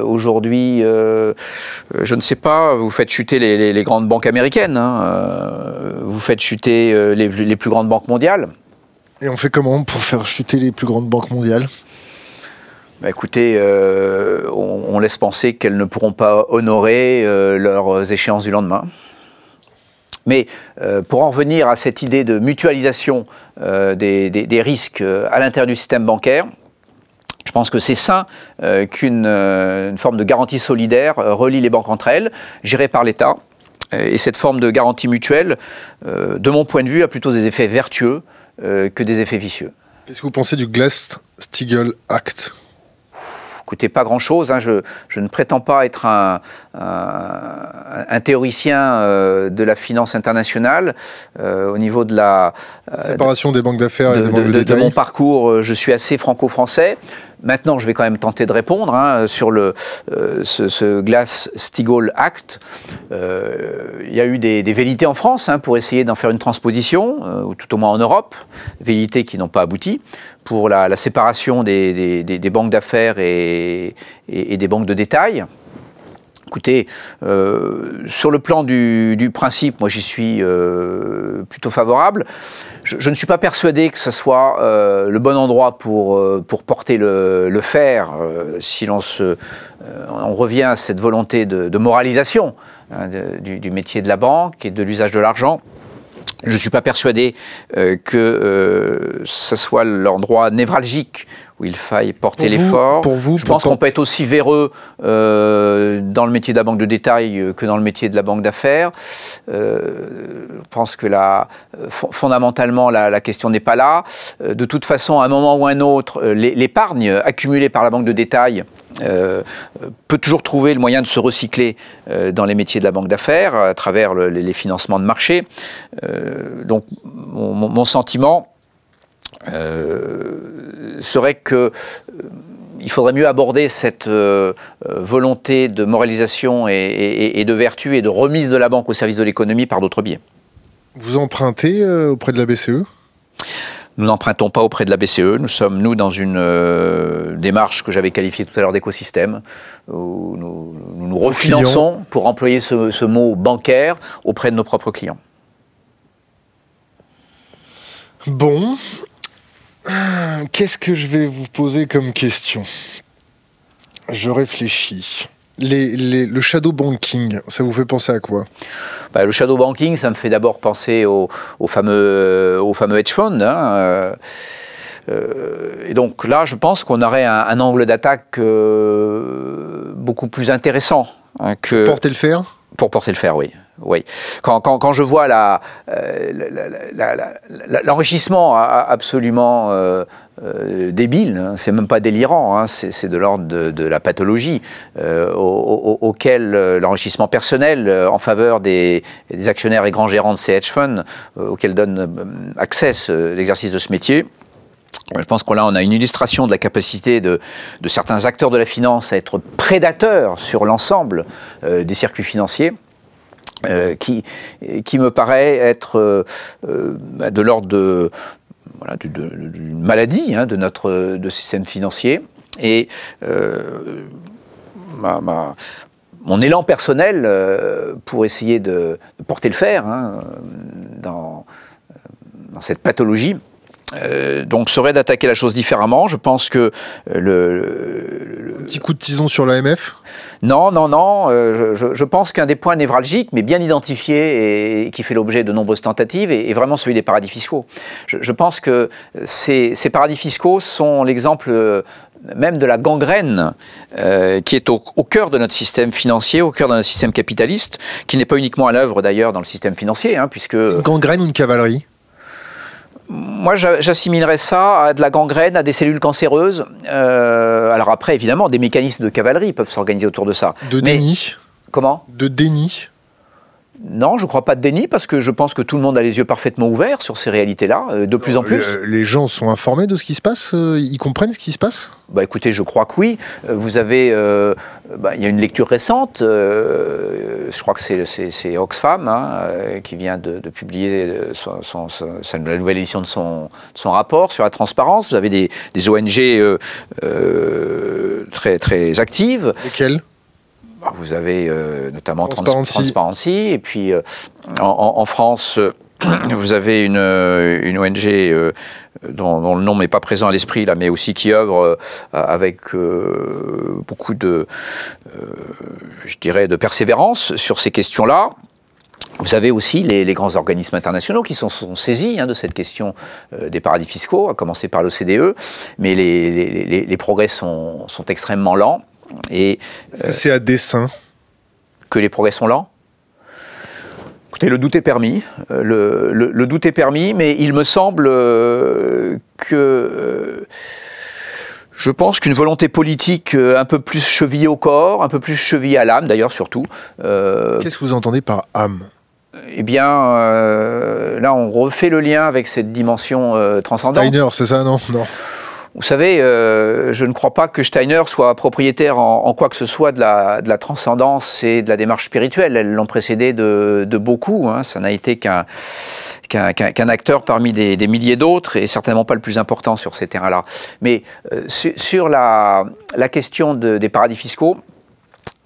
aujourd'hui, je ne sais pas, vous faites chuter les, grandes banques américaines, hein, vous faites chuter les, plus grandes banques mondiales. Et on fait comment pour faire chuter les plus grandes banques mondiales bah, écoutez, on, laisse penser qu'elles ne pourront pas honorer leurs échéances du lendemain. Mais euh, pour en revenir à cette idée de mutualisation euh, des, risques euh, à l'intérieur du système bancaire, je pense que c'est sain qu'une forme de garantie solidaire relie les banques entre elles, gérée par l'État. Et cette forme de garantie mutuelle, de mon point de vue, a plutôt des effets vertueux que des effets vicieux. Qu'est-ce que vous pensez du Glass-Steagall Act Écoutez, pas grand-chose. Hein. Je, ne prétends pas être un, théoricien euh, de la finance internationale. Euh, au niveau de la... Euh, séparation des banques d'affaires et des banques de, de mon parcours, je suis assez franco-français. Maintenant, je vais quand même tenter de répondre hein, sur le, euh, ce, ce Glass-Steagall Act. Euh, il y a eu des, des en France hein, pour essayer d'en faire une transposition, euh, ou tout au moins en Europe, velléités qui n'ont pas abouti, pour la, séparation des, des, banques d'affaires et, et, des banques de détail. Écoutez, euh, sur le plan du, principe, moi j'y suis euh, plutôt favorable. Je, ne suis pas persuadé que ce soit euh, le bon endroit pour, pour porter le, fer, si on revient à cette volonté de, moralisation hein, du métier de la banque et de l'usage de l'argent. Je ne suis pas persuadé euh, que euh, ce soit l'endroit névralgique où il faille porter l'effort. Pour vous, je pense qu'on peut être aussi véreux euh, dans le métier de la banque de détail que dans le métier de la banque d'affaires. je pense que la, fondamentalement, la, la question n'est pas là. De toute façon, à un moment ou à un autre, l'épargne accumulée par la banque de détail euh, peut toujours trouver le moyen de se recycler euh, dans les métiers de la banque d'affaires à travers les financements de marché. Euh, donc mon, sentiment serait que il faudrait mieux aborder cette volonté de moralisation et, de vertu et de remise de la banque au service de l'économie par d'autres biais. Vous empruntez auprès de la BCE nous n'empruntons pas auprès de la BCE. Nous sommes, nous, dans une euh, démarche que j'avais qualifiée tout à l'heure d'écosystème, où nous nous, refinançons, pour employer ce mot bancaire, auprès de nos propres clients. Bon, euh, Qu'est-ce que je vais vous poser comme question Je réfléchis le shadow banking, ça vous fait penser à quoi bah, Le shadow banking, ça me fait d'abord penser au, euh, fameux, hedge fund. Hein, euh, euh, et donc là, je pense qu'on aurait un, angle d'attaque beaucoup plus intéressant. Hein, que... Porter le fer pour porter le fer, oui. oui. Quand, je vois euh, l'enrichissement la, absolument euh, euh, débile, hein, c'est même pas délirant, hein, c'est de l'ordre de, la pathologie, auquel l'enrichissement personnel en faveur des, actionnaires et grands gérants de ces hedge funds, auxquels donne accès l'exercice de ce métier, je pense qu'on là, on a une illustration de la capacité de, certains acteurs de la finance à être prédateurs sur l'ensemble euh, des circuits financiers. Euh, qui, qui me paraît être euh, de l'ordre de, d'une maladie hein, de notre de système financier. Et ma, mon élan personnel pour essayer de, porter le fer hein, dans, dans cette pathologie euh, donc serait d'attaquer la chose différemment. Je pense que euh, le, Un petit coup de tison sur l'AMF. Non, non, non. Euh, je, pense qu'un des points névralgiques, mais bien identifié et, qui fait l'objet de nombreuses tentatives, est, vraiment celui des paradis fiscaux. Je, pense que ces, paradis fiscaux sont l'exemple même de la gangrène qui est au, cœur de notre système financier, au cœur de notre système capitaliste, qui n'est pas uniquement à l'œuvre d'ailleurs dans le système financier, hein, puisque... Une gangrène ou une cavalerie moi, j'assimilerais ça à de la gangrène, à des cellules cancéreuses. Euh, alors après, évidemment, des mécanismes de cavalerie peuvent s'organiser autour de ça. De déni. comment De déni. Non, je ne crois pas de déni parce que je pense que tout le monde a les yeux parfaitement ouverts sur ces réalités-là, euh, de plus en plus. les gens sont informés de ce qui se passe euh, Ils comprennent ce qui se passe bah écoutez, je crois que oui. Euh, vous avez, bah, il y a une lecture récente. je crois que c'est Oxfam hein, qui vient de, publier la nouvelle édition de son, rapport sur la transparence. Vous avez des, ONG très très actives. Lesquelles bah, vous avez euh, notamment Transparency. et puis euh, en, France euh, vous avez une, ONG dont, le nom n'est pas présent à l'esprit là, mais aussi qui œuvre avec beaucoup de, je dirais, de persévérance sur ces questions-là. Vous avez aussi les, grands organismes internationaux qui sont, saisis hein, de cette question des paradis fiscaux, à commencer par l'OCDE, mais les, progrès sont, extrêmement lents. Et euh, c'est à dessein que les progrès sont lents. Écoutez, le doute est permis. Euh, le, doute est permis, mais il me semble euh, que je pense qu'une volonté politique un peu plus chevillée au corps, un peu plus chevillée à l'âme d'ailleurs surtout. Qu'est-ce que vous entendez par âme eh bien, là, on refait le lien avec cette dimension transcendante. Steiner, c'est ça, non vous savez, euh, je ne crois pas que Steiner soit propriétaire en, quoi que ce soit de la, transcendance et de la démarche spirituelle. Elles l'ont précédé de, beaucoup. Hein. Ça n'a été qu'un qu'un acteur parmi des, milliers d'autres et certainement pas le plus important sur ces terrains-là. Mais euh, sur la, question des paradis fiscaux,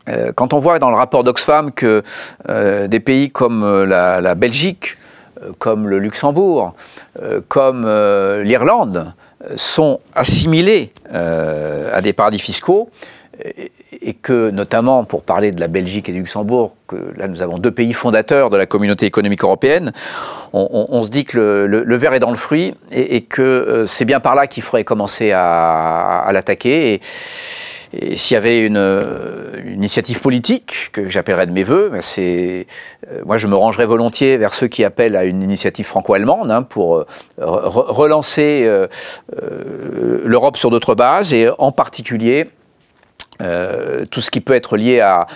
euh, quand on voit dans le rapport d'Oxfam que des pays comme la Belgique, comme le Luxembourg, comme l'Irlande, sont assimilés euh, à des paradis fiscaux et que, notamment pour parler de la Belgique et du Luxembourg, que là nous avons deux pays fondateurs de la communauté économique européenne, on, se dit que le, verre est dans le fruit et, que euh, c'est bien par là qu'il faudrait commencer à, l'attaquer. Et, s'il y avait une, euh, une, initiative politique, que j'appellerais de mes voeux, ben, c'est euh, moi, je me rangerai volontiers vers ceux qui appellent à une initiative franco-allemande hein, pour euh, relancer euh, l'Europe sur d'autres bases et en particulier euh, tout ce qui peut être lié à,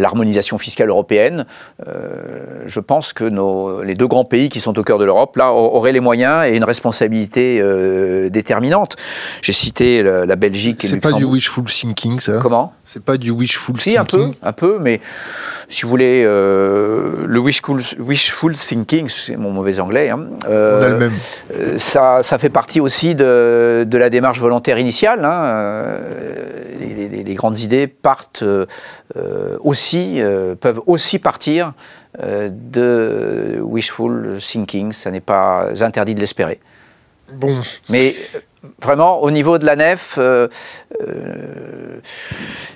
l'harmonisation fiscale européenne, euh, je pense que nos, les deux grands pays qui sont au cœur de l'Europe, là, auraient les moyens et une responsabilité euh, déterminante. J'ai cité la Belgique et C'est pas du wishful thinking, ça Comment C'est pas du wishful si, un peu, un peu, mais si vous voulez, le wishful, wishful thinking, c'est mon mauvais anglais, hein, Ça, fait partie aussi de, la démarche volontaire initiale. Hein, les, les idées partent euh, aussi, euh, peuvent aussi partir euh, de wishful thinking. Ça n'est pas interdit de l'espérer. Bon. Mais vraiment, au niveau de la nef,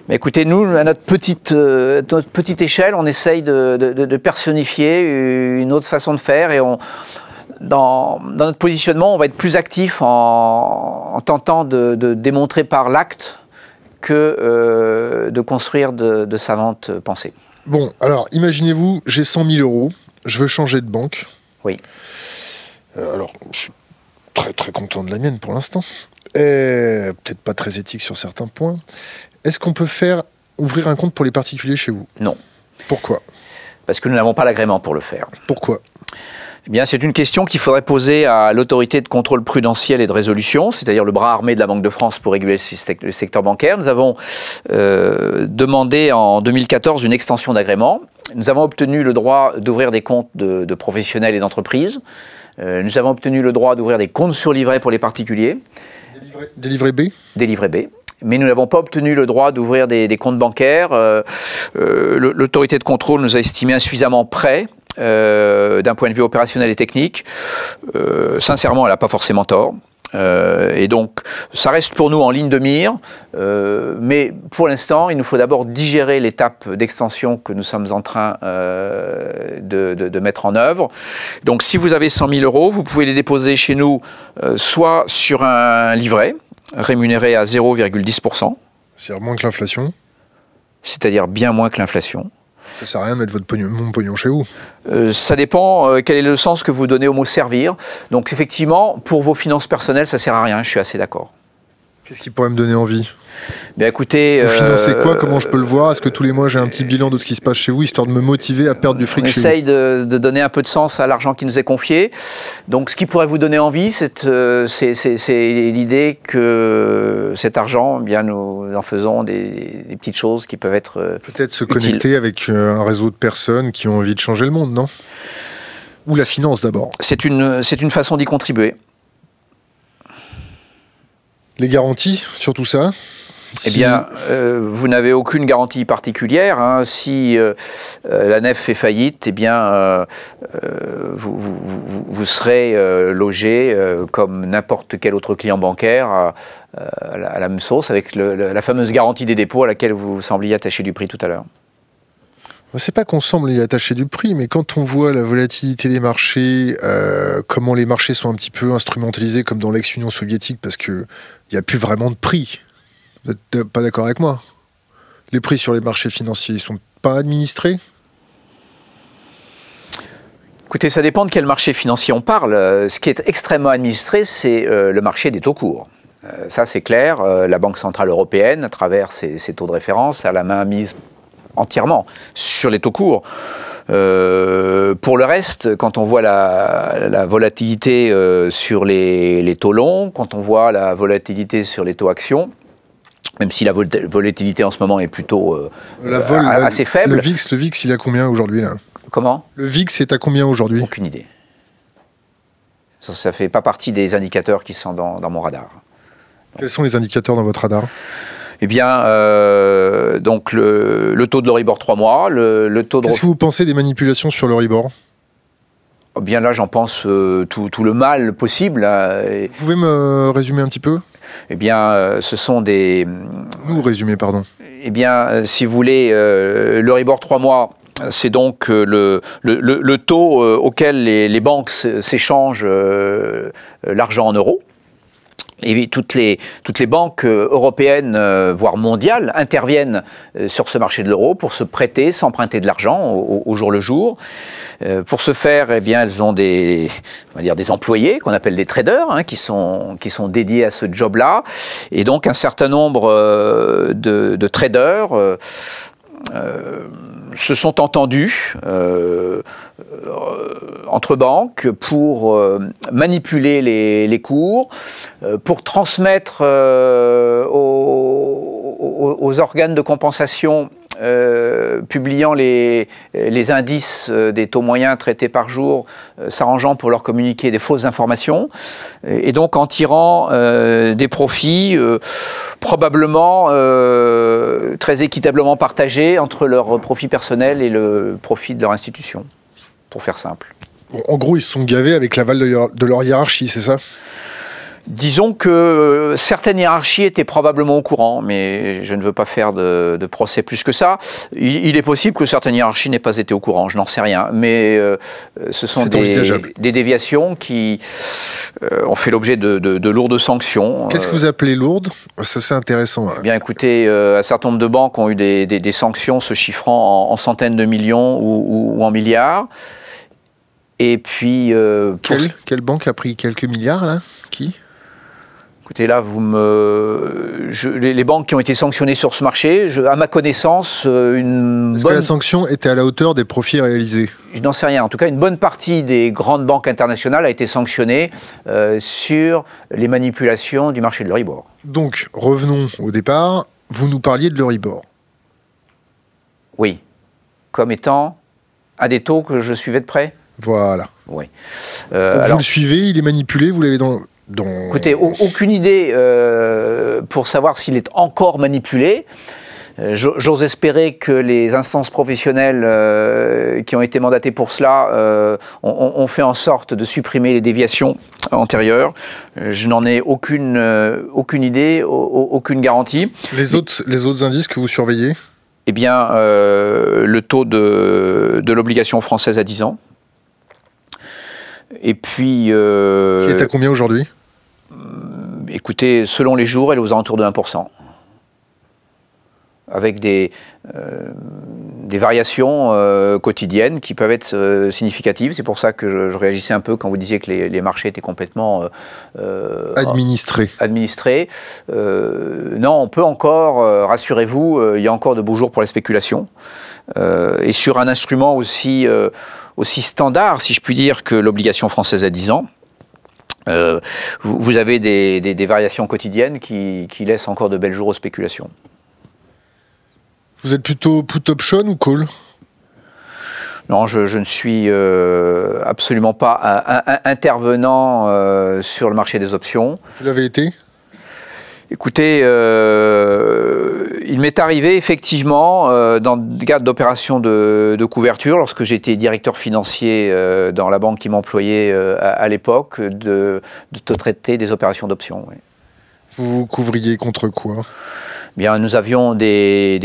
mais écoutez, nous, à notre petite, notre petite échelle, on essaye de, personnifier une autre façon de faire et on, dans, dans, notre positionnement, on va être plus actif en, tentant de démontrer par l'acte que euh, de construire de, sa savantes pensée. Bon, alors imaginez-vous, j'ai 100 000 euros, je veux changer de banque. Oui. Euh, alors, je suis très très content de la mienne pour l'instant. Et peut-être pas très éthique sur certains points. Est-ce qu'on peut faire ouvrir un compte pour les particuliers chez vous Non. Pourquoi Parce que nous n'avons pas l'agrément pour le faire. Pourquoi eh c'est une question qu'il faudrait poser à l'autorité de contrôle prudentiel et de résolution, c'est-à-dire le bras armé de la Banque de France pour réguler le secteur bancaire. Nous avons euh, demandé en 2014 une extension d'agrément. Nous avons obtenu le droit d'ouvrir des comptes de, professionnels et d'entreprises. Euh, nous avons obtenu le droit d'ouvrir des comptes sur livret pour les particuliers. Des livrets B Des B mais nous n'avons pas obtenu le droit d'ouvrir des, comptes bancaires. Euh, l'autorité de contrôle nous a estimé insuffisamment prêts euh, d'un point de vue opérationnel et technique. Euh, sincèrement, elle n'a pas forcément tort. Euh, et donc, ça reste pour nous en ligne de mire, mais pour l'instant, il nous faut d'abord digérer l'étape d'extension que nous sommes en train de, de, mettre en œuvre. Donc, si vous avez 100 000 euros, vous pouvez les déposer chez nous, soit sur un livret rémunéré à 0,10%. cest moins que l'inflation C'est-à-dire bien moins que l'inflation. Ça sert à rien de mettre votre pognon, mon pognon chez vous. Euh, ça dépend euh, quel est le sens que vous donnez au mot servir. Donc effectivement, pour vos finances personnelles, ça sert à rien, je suis assez d'accord. Qu'est-ce qui pourrait me donner envie écoutez. Vous euh, financez quoi Comment je peux le voir Est-ce que tous les mois j'ai un petit bilan de ce qui se passe chez vous, histoire de me motiver à perdre du fric chez de, de, donner un peu de sens à l'argent qui nous est confié. Donc ce qui pourrait vous donner envie, c'est euh, l'idée que cet argent, eh bien nous en faisons des, petites choses qui peuvent être. Euh, Peut-être se connecter avec un réseau de personnes qui ont envie de changer le monde, non ou la finance d'abord C'est une, c'est une façon d'y contribuer. Les garanties sur tout ça eh bien, euh, vous n'avez aucune garantie particulière. Hein. Si euh, euh, la nef fait faillite, eh bien, vous, serez logé comme n'importe quel autre client bancaire à, la, même sauce, avec la fameuse garantie des dépôts à laquelle vous sembliez attacher du prix tout à l'heure. C'est pas qu'on semble y attacher du prix, mais quand on voit la volatilité des marchés, comment les marchés sont un petit peu instrumentalisés comme dans l'ex-Union soviétique, parce qu'il n'y a plus vraiment de prix. T'es pas d'accord avec moi Les prix sur les marchés financiers, ils sont pas administrés Écoutez, ça dépend de quel marché financier on parle. Euh, ce qui est extrêmement administré, c'est euh, le marché des taux courts. Euh, ça, c'est clair. La Banque Centrale Européenne, à travers ses, taux de référence, a la main mise entièrement sur les taux courts. pour le reste, quand on voit la, volatilité sur les, taux longs, quand on voit la volatilité sur les taux actions, même si la volatilité en ce moment est plutôt euh, assez faible. Le VIX, le VIX, il est à combien aujourd'hui là Comment Le VIX est à combien aujourd'hui Aucune idée. Ça ne fait pas partie des indicateurs qui sont dans, mon radar. Quels sont les indicateurs dans votre radar eh bien, euh, donc le, taux de l'Euribor 3 mois, le, taux de... Qu'est-ce que vous pensez des manipulations sur l'Euribor eh bien là, j'en pense euh, tout, le mal possible. Vous pouvez me résumer un petit peu eh bien, euh, ce sont des... Nous, résumé, pardon. Eh bien, euh, si vous voulez, euh, le rebord 3 mois, c'est donc le, taux auquel les banques s'échangent l'argent en euros. Et toutes les, toutes les banques euh, européennes, euh, voire mondiales, interviennent euh, sur ce marché de l'euro pour se prêter, s'emprunter de l'argent au, jour le jour. pour ce faire, eh bien, elles ont des, on va dire, des employés qu'on appelle des traders, hein, qui, sont, qui sont dédiés à ce job-là. Et donc, un certain nombre de, de, traders, euh, se sont entendus euh, entre banques pour euh, manipuler les, cours, pour transmettre aux, aux, organes de compensation euh, publiant les, indices euh, des taux moyens traités par jour, euh, s'arrangeant pour leur communiquer des fausses informations, et, donc en tirant des profits probablement très équitablement partagés entre leur profit personnel et le profit de leur institution, pour faire simple. En gros, ils se sont gavés avec l'aval de leur hiérarchie, c'est ça Disons que euh, certaines hiérarchies étaient probablement au courant, mais je ne veux pas faire de, procès plus que ça. Il, est possible que certaines hiérarchies n'aient pas été au courant, je n'en sais rien. Mais euh, ce sont des, déviations qui euh, ont fait l'objet de, lourdes sanctions. Qu'est-ce que vous appelez lourdes Ça, c'est intéressant. Hein. Eh bien, écoutez, un certain nombre de banques ont eu des, sanctions se chiffrant en, centaines de millions ou, en milliards. Et puis. Quelle, quelle banque a pris quelques milliards, là Qui écoutez, là, vous me, les, banques qui ont été sanctionnées sur ce marché, à ma connaissance, euh, une. Est-ce que la sanction était à la hauteur des profits réalisés Je n'en sais rien. En tout cas, une bonne partie des grandes banques internationales a été sanctionnée euh, sur les manipulations du marché de l'Euribor. Donc, revenons au départ. Vous nous parliez de l'Euribor. Oui, comme étant un des taux que je suivais de près. Voilà. Oui. Euh, vous le suivez, il est manipulé, vous l'avez dans Écoutez, aucune idée euh, pour savoir s'il est encore manipulé. Euh, j'ose espérer que les instances professionnelles euh, qui ont été mandatées pour cela ont, fait en sorte de supprimer les déviations antérieures. Je n'en ai aucune, aucune idée, aucune garantie. Les autres, les autres indices que vous surveillez Eh bien, le taux de, l'obligation française à 10 ans. Et puis. Qui est à combien aujourd'hui euh, écoutez, selon les jours, elle est aux alentours de 1%. Avec des, euh, des variations euh, quotidiennes qui peuvent être significatives. C'est pour ça que je, réagissais un peu quand vous disiez que les, marchés étaient complètement administrés. Administrés. non, on peut encore, rassurez-vous, il y a encore de beaux jours pour la spéculation. et sur un instrument aussi, aussi standard, si je puis dire, que l'obligation française à 10 ans euh, vous avez des, variations quotidiennes qui, laissent encore de belles jours aux spéculations. Vous êtes plutôt put option ou call non, je, ne suis euh, absolument pas intervenant euh, sur le marché des options. Vous l'avez été Écoutez, euh, il m'est arrivé effectivement, euh, dans le cadre d'opérations de, couverture, lorsque j'étais directeur financier euh, dans la banque qui m'employait à, l'époque, de, de, traiter des opérations d'options. Vous couvriez contre quoi bien, nous avions des,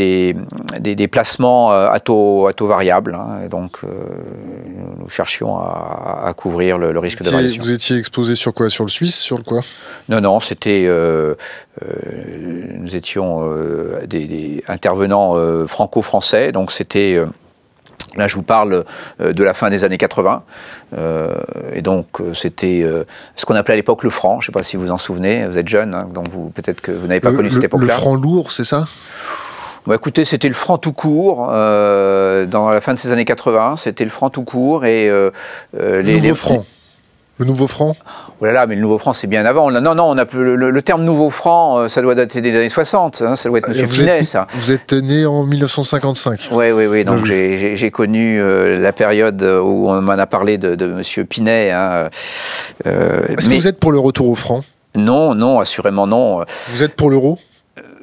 des, placements euh, à taux, à taux variable. Hein, donc, euh, nous cherchions à, couvrir le, risque de variation. Vous étiez exposé sur quoi Sur le Suisse Sur le quoi Non, non, c'était. Euh, nous étions des, intervenants franco-français, donc c'était. Là, je vous parle euh, de la fin des années 80. Euh, et donc, euh, c'était ce qu'on appelait à l'époque le franc. Je ne sais pas si vous vous en souvenez, vous êtes jeune, hein, donc donc peut-être que vous n'avez pas connu cette époque-là. Le franc lourd, c'est ça bah, écoutez, c'était le franc tout court dans la fin de ces années 80. C'était le franc tout court et les, le nouveau franc. Le nouveau franc oh mais le nouveau franc, c'est bien avant. non, non, on a, le, terme nouveau franc, euh, ça doit dater des années 60. Hein, ça doit être M. Pinet, ça. Vous êtes né en 1955. Oui, oui, oui. Donc, ah j'ai connu euh, la période où on m'en a parlé de, de M. Pinet. Hein, euh, Est-ce que vous êtes pour le retour au franc Non, non, assurément non. Vous êtes pour l'euro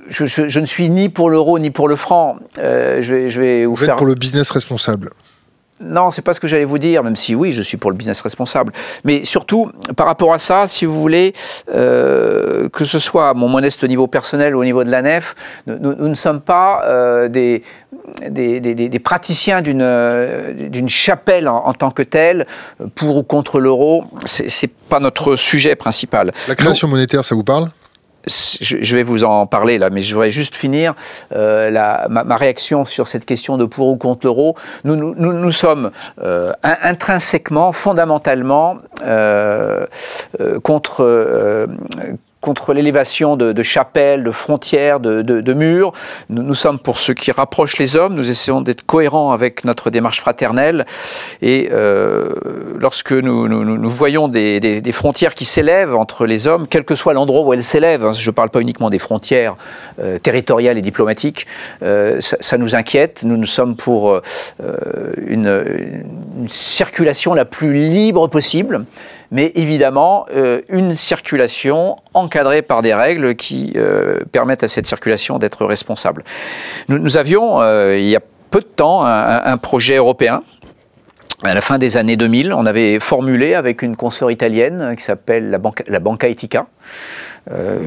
je, ne suis ni pour l'euro ni pour le franc. je vais, vous faire... vous, êtes pour le business responsable non, c'est pas ce que j'allais vous dire, même si oui, je suis pour le business responsable. Mais surtout, par rapport à ça, si vous voulez, euh, que ce soit mon modeste niveau personnel ou au niveau de la nef, nous, ne sommes pas euh, des, des, praticiens d'une euh, chapelle en, tant que telle, pour ou contre l'euro. C'est pas notre sujet principal. La création monétaire, ça vous parle je vais vous en parler là, mais je voudrais juste finir euh, la, ma, réaction sur cette question de pour ou contre l'euro. Nous, nous, nous, sommes euh, intrinsèquement, fondamentalement euh, contre contre l'élévation de, chapelles, de frontières, de, murs. Nous, sommes pour ceux qui rapprochent les hommes. Nous essayons d'être cohérents avec notre démarche fraternelle. Et euh, lorsque nous, voyons des, frontières qui s'élèvent entre les hommes, quel que soit l'endroit où elles s'élèvent, hein, je ne parle pas uniquement des frontières euh, territoriales et diplomatiques, euh, ça, nous inquiète. Nous, nous sommes pour une circulation la plus libre possible mais évidemment euh, une circulation encadrée par des règles qui euh, permettent à cette circulation d'être responsable. Nous, avions, euh, il y a peu de temps, un, projet européen à la fin des années 2000, on avait formulé avec une consoeur italienne qui s'appelle la, Banca, la Banca Etica,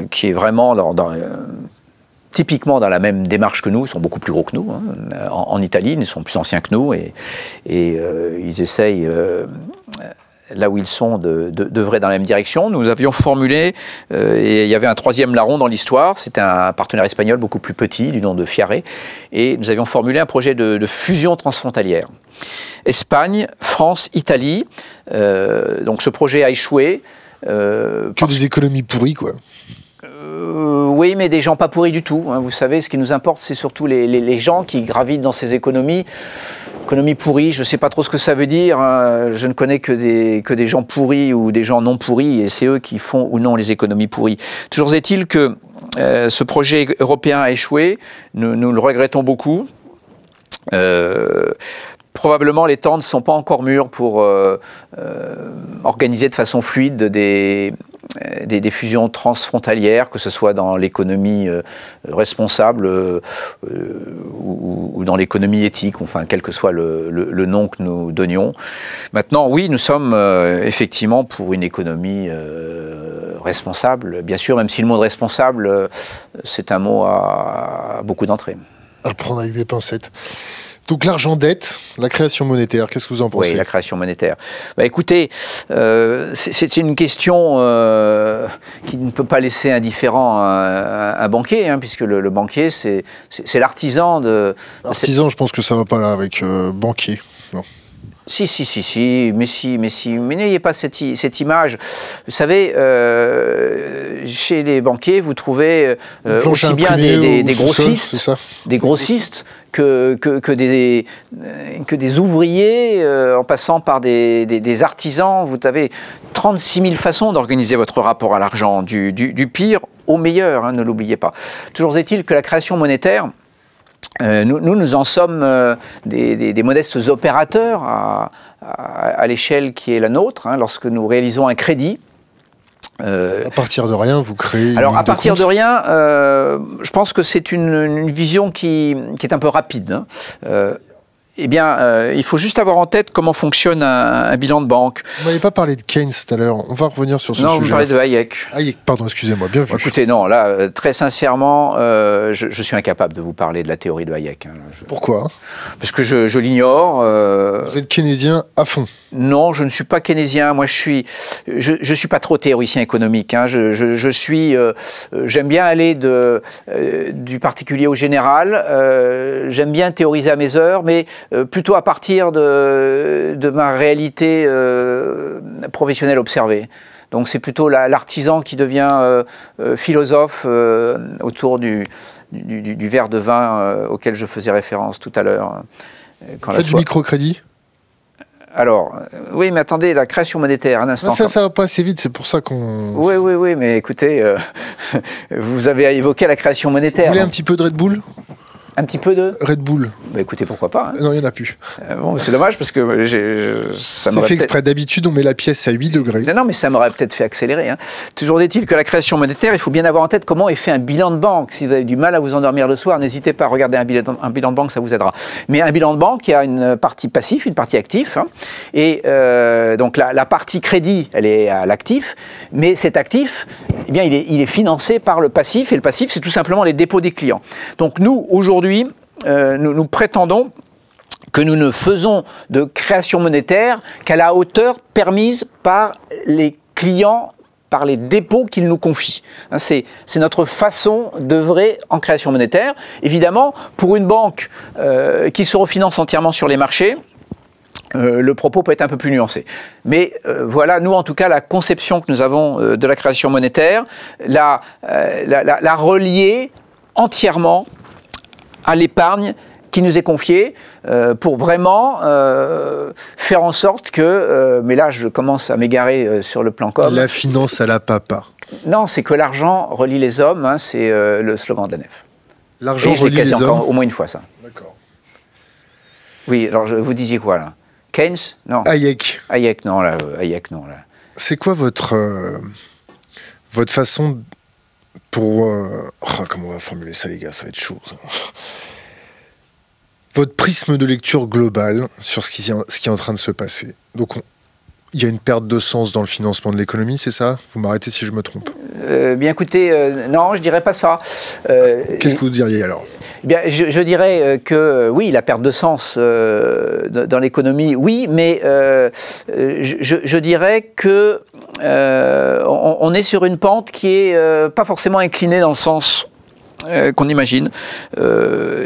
qui est vraiment typiquement dans la même démarche que nous, ils sont beaucoup plus gros que nous. Hein. En, Italie, ils sont plus anciens que nous et, et ils essayent là où ils sont de, dans la même direction. Nous avions formulé, euh, et il y avait un troisième larron dans l'histoire, c'était un partenaire espagnol beaucoup plus petit, du nom de Fiaré, et nous avions formulé un projet de, fusion transfrontalière. Espagne, France, Italie, euh, donc ce projet a échoué. Euh, que des économies pourries, quoi. Euh, oui, mais des gens pas pourris du tout. Hein. Vous savez, ce qui nous importe, c'est surtout les, gens qui gravitent dans ces économies. Économie pourrie, je ne sais pas trop ce que ça veut dire. Hein. Je ne connais que des, gens pourris ou des gens non pourris, et c'est eux qui font ou non les économies pourries. Toujours est-il que euh, ce projet européen a échoué. Nous, le regrettons beaucoup. Euh, probablement les temps ne sont pas encore mûrs pour organiser de façon fluide des, euh, des, fusions transfrontalières, que ce soit dans l'économie euh, responsable euh, ou, dans l'économie éthique, enfin quel que soit le, nom que nous donnions. Maintenant, oui, nous sommes effectivement pour une économie responsable, bien sûr, même si le mot responsable, c'est un mot à, à beaucoup d'entrées. À prendre avec des pincettes. Donc l'argent dette, la création monétaire, qu'est-ce que vous en pensez Oui, la création monétaire. Bah, écoutez, euh, c'est une question euh, qui ne peut pas laisser indifférent un, banquier, hein, puisque le, banquier, c'est l'artisan de... Artisan, je pense que ça ne va pas là avec euh, banquier. Non. Si, si, si, si, mais si, mais si, mais n'ayez pas cette, image. Vous savez, euh, chez les banquiers, vous trouvez euh, aussi bien des, grossistes, des grossistes que, que, des, euh, que des ouvriers, en passant par des, artisans. Vous avez 36 000 façons d'organiser votre rapport à l'argent, du, pire au meilleur, hein, ne l'oubliez pas. Toujours est-il que la création monétaire, euh, nous, nous, en sommes euh, des, modestes opérateurs à, l'échelle qui est la nôtre, hein, lorsque nous réalisons un crédit. Euh, à partir de rien, vous créez. Alors, à partir de rien, je pense que c'est une, vision qui, est un peu rapide. Hein eh bien, euh, il faut juste avoir en tête comment fonctionne un, bilan de banque. Vous n'avez pas parlé de Keynes tout à l'heure. On va revenir sur ce sujet. Non, de Hayek. Hayek, pardon, excusez-moi, bien vu. Écoutez, non, là, euh, très sincèrement, euh, je, suis incapable de vous parler de la théorie de Hayek. Hein. Pourquoi Parce que je, l'ignore. Vous êtes keynésien à fond Non, je ne suis pas keynésien. Moi, je suis, je, ne suis pas trop théoricien économique. Hein. Je, suis, j'aime bien aller du particulier au général. j'aime bien théoriser à mes heures, mais euh, plutôt à partir de, ma réalité euh, professionnelle observée. Donc c'est plutôt l'artisan qui devient euh, philosophe autour du, verre de vin auquel je faisais référence tout à l'heure. Faites du microcrédit alors, oui, mais attendez, la création monétaire, un instant. Ça, ça va pas assez vite, c'est pour ça qu'on. Oui, oui, oui, mais écoutez, vous avez évoqué la création monétaire. Vous voulez un petit peu de Red Bull un petit peu de Red Bull. Bah, écoutez, pourquoi pas. Hein. Non, il n'y en a plus. Euh, bon, c'est dommage parce que j'ai ça C'est fait exprès. D'habitude, on met la pièce à 8 degrés. Non, mais ça m'aurait peut-être fait accélérer. Hein. Toujours est-il que la création monétaire, il faut bien avoir en tête comment est fait un bilan de banque. Si vous avez du mal à vous endormir le soir, n'hésitez pas à regarder un bilan, un bilan de banque, ça vous aidera. Mais un bilan de banque, il y a une partie passif, une partie actif. Hein. Et euh, donc la, la, partie crédit, elle est à l'actif. Mais cet actif, eh bien, il est, il est financé par le passif. Et le passif, c'est tout simplement les dépôts des clients. Donc nous, aujourd'hui, aujourd'hui, euh, nous, prétendons que nous ne faisons de création monétaire qu'à la hauteur permise par les clients par les dépôts qu'ils nous confient. Hein, c'est, notre façon d'œuvrer en création monétaire. Évidemment, pour une banque euh, qui se refinance entièrement sur les marchés, euh, le propos peut être un peu plus nuancé. Mais voilà, nous en tout cas, la conception que nous avons de la création monétaire, la, la relier entièrement à l'épargne qui nous est confiée euh, pour vraiment euh, faire en sorte que, euh, mais là je commence à m'égarer sur le plan com. La finance à la papa. Non, c'est que l'argent relie les hommes, hein, c'est le slogan de nef. L'argent relie les hommes. Au moins une fois ça. D'accord. Oui, alors je, vous disiez quoi là Keynes Non. Hayek. Hayek, non là. Hayek, non là. C'est quoi votre votre façon pour... Euh, oh, comment on va formuler ça les gars, ça va être chaud. Votre prisme de lecture globale sur ce qui, ce qui est en train de se passer. Donc il y a une perte de sens dans le financement de l'économie, c'est ça Vous m'arrêtez si je me trompe. Euh, bien écoutez, euh, non, je dirais pas ça. Euh, Qu'est-ce que vous diriez alors eh bien, je, dirais euh, que oui, la perte de sens dans l'économie, oui, mais je, je, dirais que euh, on, est sur une pente qui est euh, pas forcément inclinée dans le sens euh, qu'on imagine.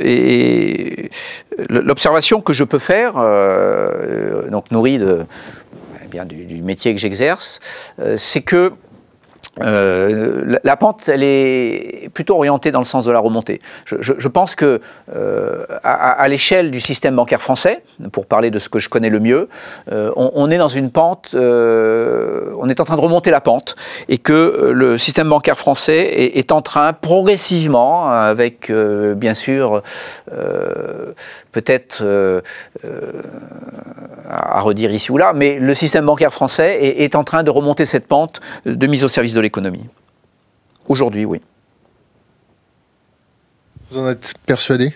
et, l'observation que je peux faire, donc nourrie eh bien, du, métier que j'exerce, c'est que euh, la, pente, elle est plutôt orientée dans le sens de la remontée. Je, pense que, euh, à, l'échelle du système bancaire français, pour parler de ce que je connais le mieux, euh, on, est dans une pente, on est en train de remonter la pente, et que le système bancaire français est en train progressivement, avec bien sûr peut-être euh, euh, à redire ici ou là, mais le système bancaire français est, en train de remonter cette pente de mise au service de l'économie. Aujourd'hui, oui. Vous en êtes persuadé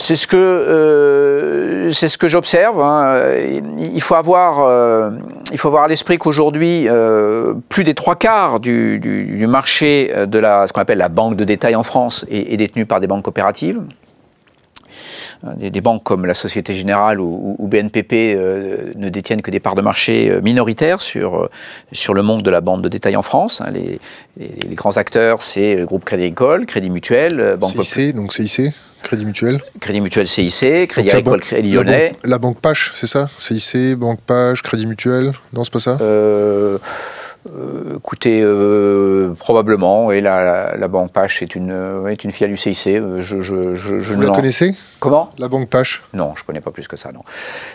c'est ce que, euh, c'est ce que j'observe. Hein. Il faut avoir, il faut à l'esprit qu'aujourd'hui, plus des trois quarts du, marché de la, ce qu'on appelle la banque de détail en France est détenu par des banques coopératives. Euh, des, des, banques comme la Société Générale ou, BNPP euh, ne détiennent que des parts de marché euh, minoritaires sur, sur le monde de la bande de détail en France. Hein. les, grands acteurs, c'est le groupe Crédit Agricole, Crédit Mutuel, Banque CIC, donc CIC Crédit Mutuel Crédit Mutuel CIC, Crédit Agricole Crédit Lyonnais. La banque, la c'est ça CIC, Banque Pâche, Crédit Mutuel Non, c'est pas ça euh, euh, probablement. Et la, Banque Pache est une, euh, est une filiale euh, Je, Vous la connaissez Comment La Banque Pache Non, je ne connais pas plus que ça, non.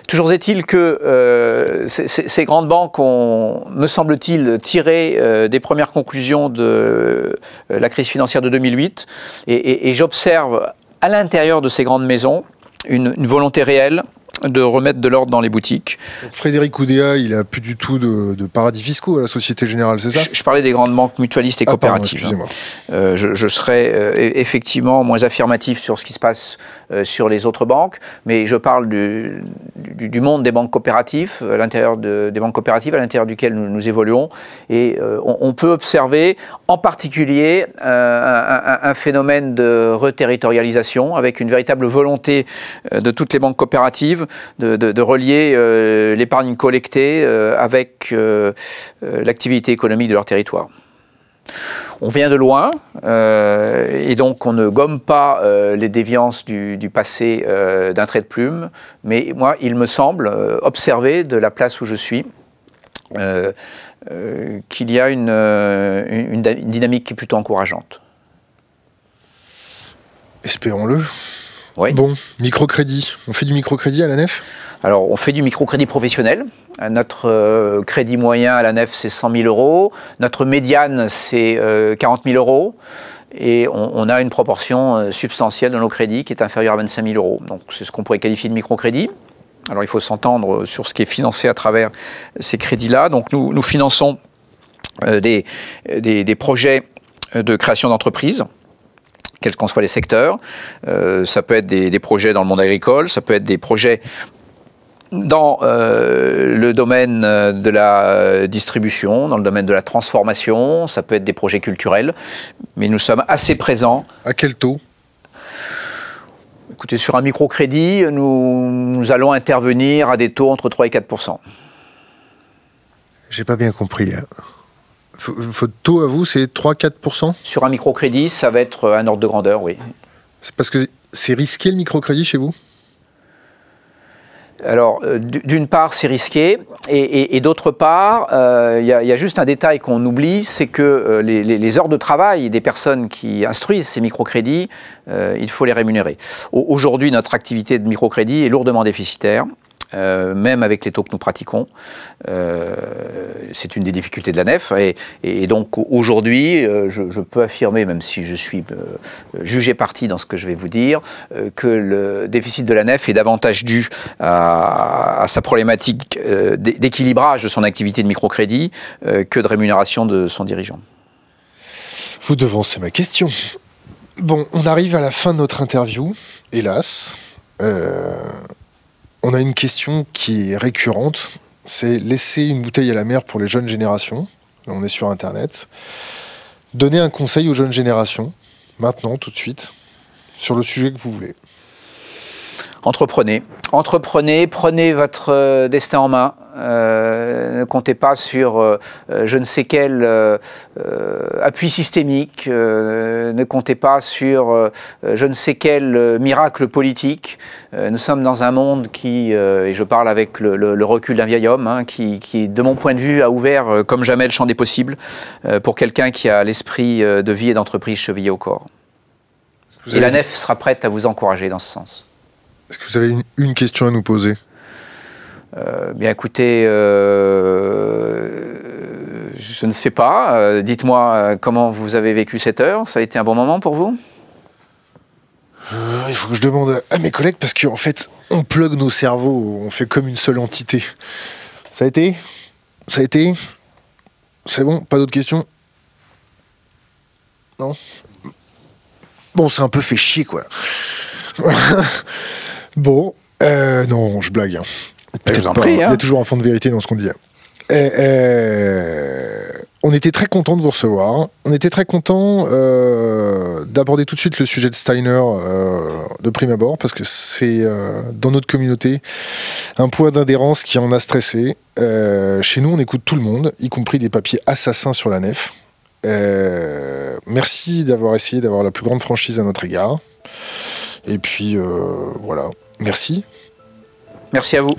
Toujours est-il que ces, grandes banques ont, me semble-t-il, tiré des premières conclusions de la crise financière de 2008. Et, j'observe à l'intérieur de ces grandes maisons une volonté réelle de remettre de l'ordre dans les boutiques. Frédéric Oudéa, il a plus du tout de, paradis fiscaux à la Société Générale, c'est ça je, parlais des grandes banques mutualistes et ah, coopératives. Hein. Euh, je, je, serais euh, e-, effectivement moins affirmatif sur ce qui se passe euh, sur les autres banques, mais je parle du, monde des banques coopératives, à l'intérieur des banques coopératives à l'intérieur duquel nous, évoluons, et euh, on, peut observer en particulier euh, un, phénomène de re-territorialisation avec une véritable volonté de toutes les banques coopératives de, relier l'épargne collectée avec l'activité économique de leur territoire on vient de loin euh, et donc on ne gomme pas euh, les déviances du, passé euh, d'un trait de plume, mais moi, il me semble observer de la place où je suis qu'il y a une, une dynamique qui est plutôt encourageante. Espérons-le. Oui. Bon, microcrédit. On fait du microcrédit à la nef alors, on fait du microcrédit professionnel. Notre euh, crédit moyen à la nef, c'est 100 000 euros. Notre médiane, c'est 40 euh, 000 euros. Et on, a une proportion euh, substantielle de nos crédits qui est inférieure à 25 000 euros. Donc, c'est ce qu'on pourrait qualifier de microcrédit. Alors, il faut s'entendre sur ce qui est financé à travers ces crédits-là. Donc, nous, finançons des, projets de création d'entreprises quels qu'en soient les secteurs. ça peut être des, projets dans le monde agricole, ça peut être des projets dans euh, le domaine euh, de la euh, distribution, dans le domaine de la transformation, ça peut être des projets culturels, mais nous sommes assez présents. À quel taux Écoutez, sur un microcrédit, nous, allons intervenir à des taux entre 3 et 4 J'ai pas bien compris. Hein. Votre taux à vous, c'est 3-4 Sur un microcrédit, ça va être un ordre de grandeur, oui. C'est parce que c'est risqué le microcrédit chez vous alors, euh, d'une part, c'est risqué, et, d'autre part, il euh, y, a juste un détail qu'on oublie, c'est que euh, les, heures de travail des personnes qui instruisent ces microcrédits, il faut les rémunérer. Aujourd'hui, notre activité de microcrédit est lourdement déficitaire. Euh, même avec les taux que nous pratiquons. Euh, c'est une des difficultés de la nef. Et, donc aujourd'hui, euh, je, peux affirmer, même si je suis jugé parti dans ce que je vais vous dire, que le déficit de la nef est davantage dû à, à sa problématique d'équilibrage de son activité de microcrédit que de rémunération de son dirigeant. Vous devancez ma question. Bon, on arrive à la fin de notre interview, hélas on a une question qui est récurrente, c'est laisser une bouteille à la mer pour les jeunes générations. on est sur Internet. Donnez un conseil aux jeunes générations, maintenant, tout de suite, sur le sujet que vous voulez. Entreprenez. Entreprenez, prenez votre euh, destin en main. Euh, ne comptez pas sur euh, je ne sais quel euh, appui systémique, ne comptez pas sur je ne sais quel miracle politique. nous sommes dans un monde qui, et je parle avec le, recul d'un vieil homme, hein, qui, de mon point de vue, a ouvert comme jamais le champ des possibles pour quelqu'un qui a l'esprit de vie et d'entreprise chevillé au corps. Et la nef sera prête à vous encourager dans ce sens. Est-ce que vous avez une question à nous poser euh, bien écoutez, euh, je ne sais pas. Euh, dites-moi comment vous avez vécu cette heure. Ça a été un bon moment pour vous Il faut que je demande à mes collègues parce qu'en fait, on plug nos cerveaux, on fait comme une seule entité. Ça a été Ça a été C'est bon Pas d'autres questions Non Bon, c'est un peu fait chier quoi. bon, non, je blague. Hein peut hein. hein. Il y a toujours un fond de vérité dans ce qu'on dit. Eh, eh, on était très content de vous recevoir. On était très content euh, d'aborder tout de suite le sujet de Steiner euh, de prime abord parce que c'est euh, dans notre communauté un poids d'adhérence qui en a stressé. chez nous, on écoute tout le monde, y compris des papiers assassins sur la nef. merci d'avoir essayé d'avoir la plus grande franchise à notre égard. Et puis voilà, merci. Merci à vous.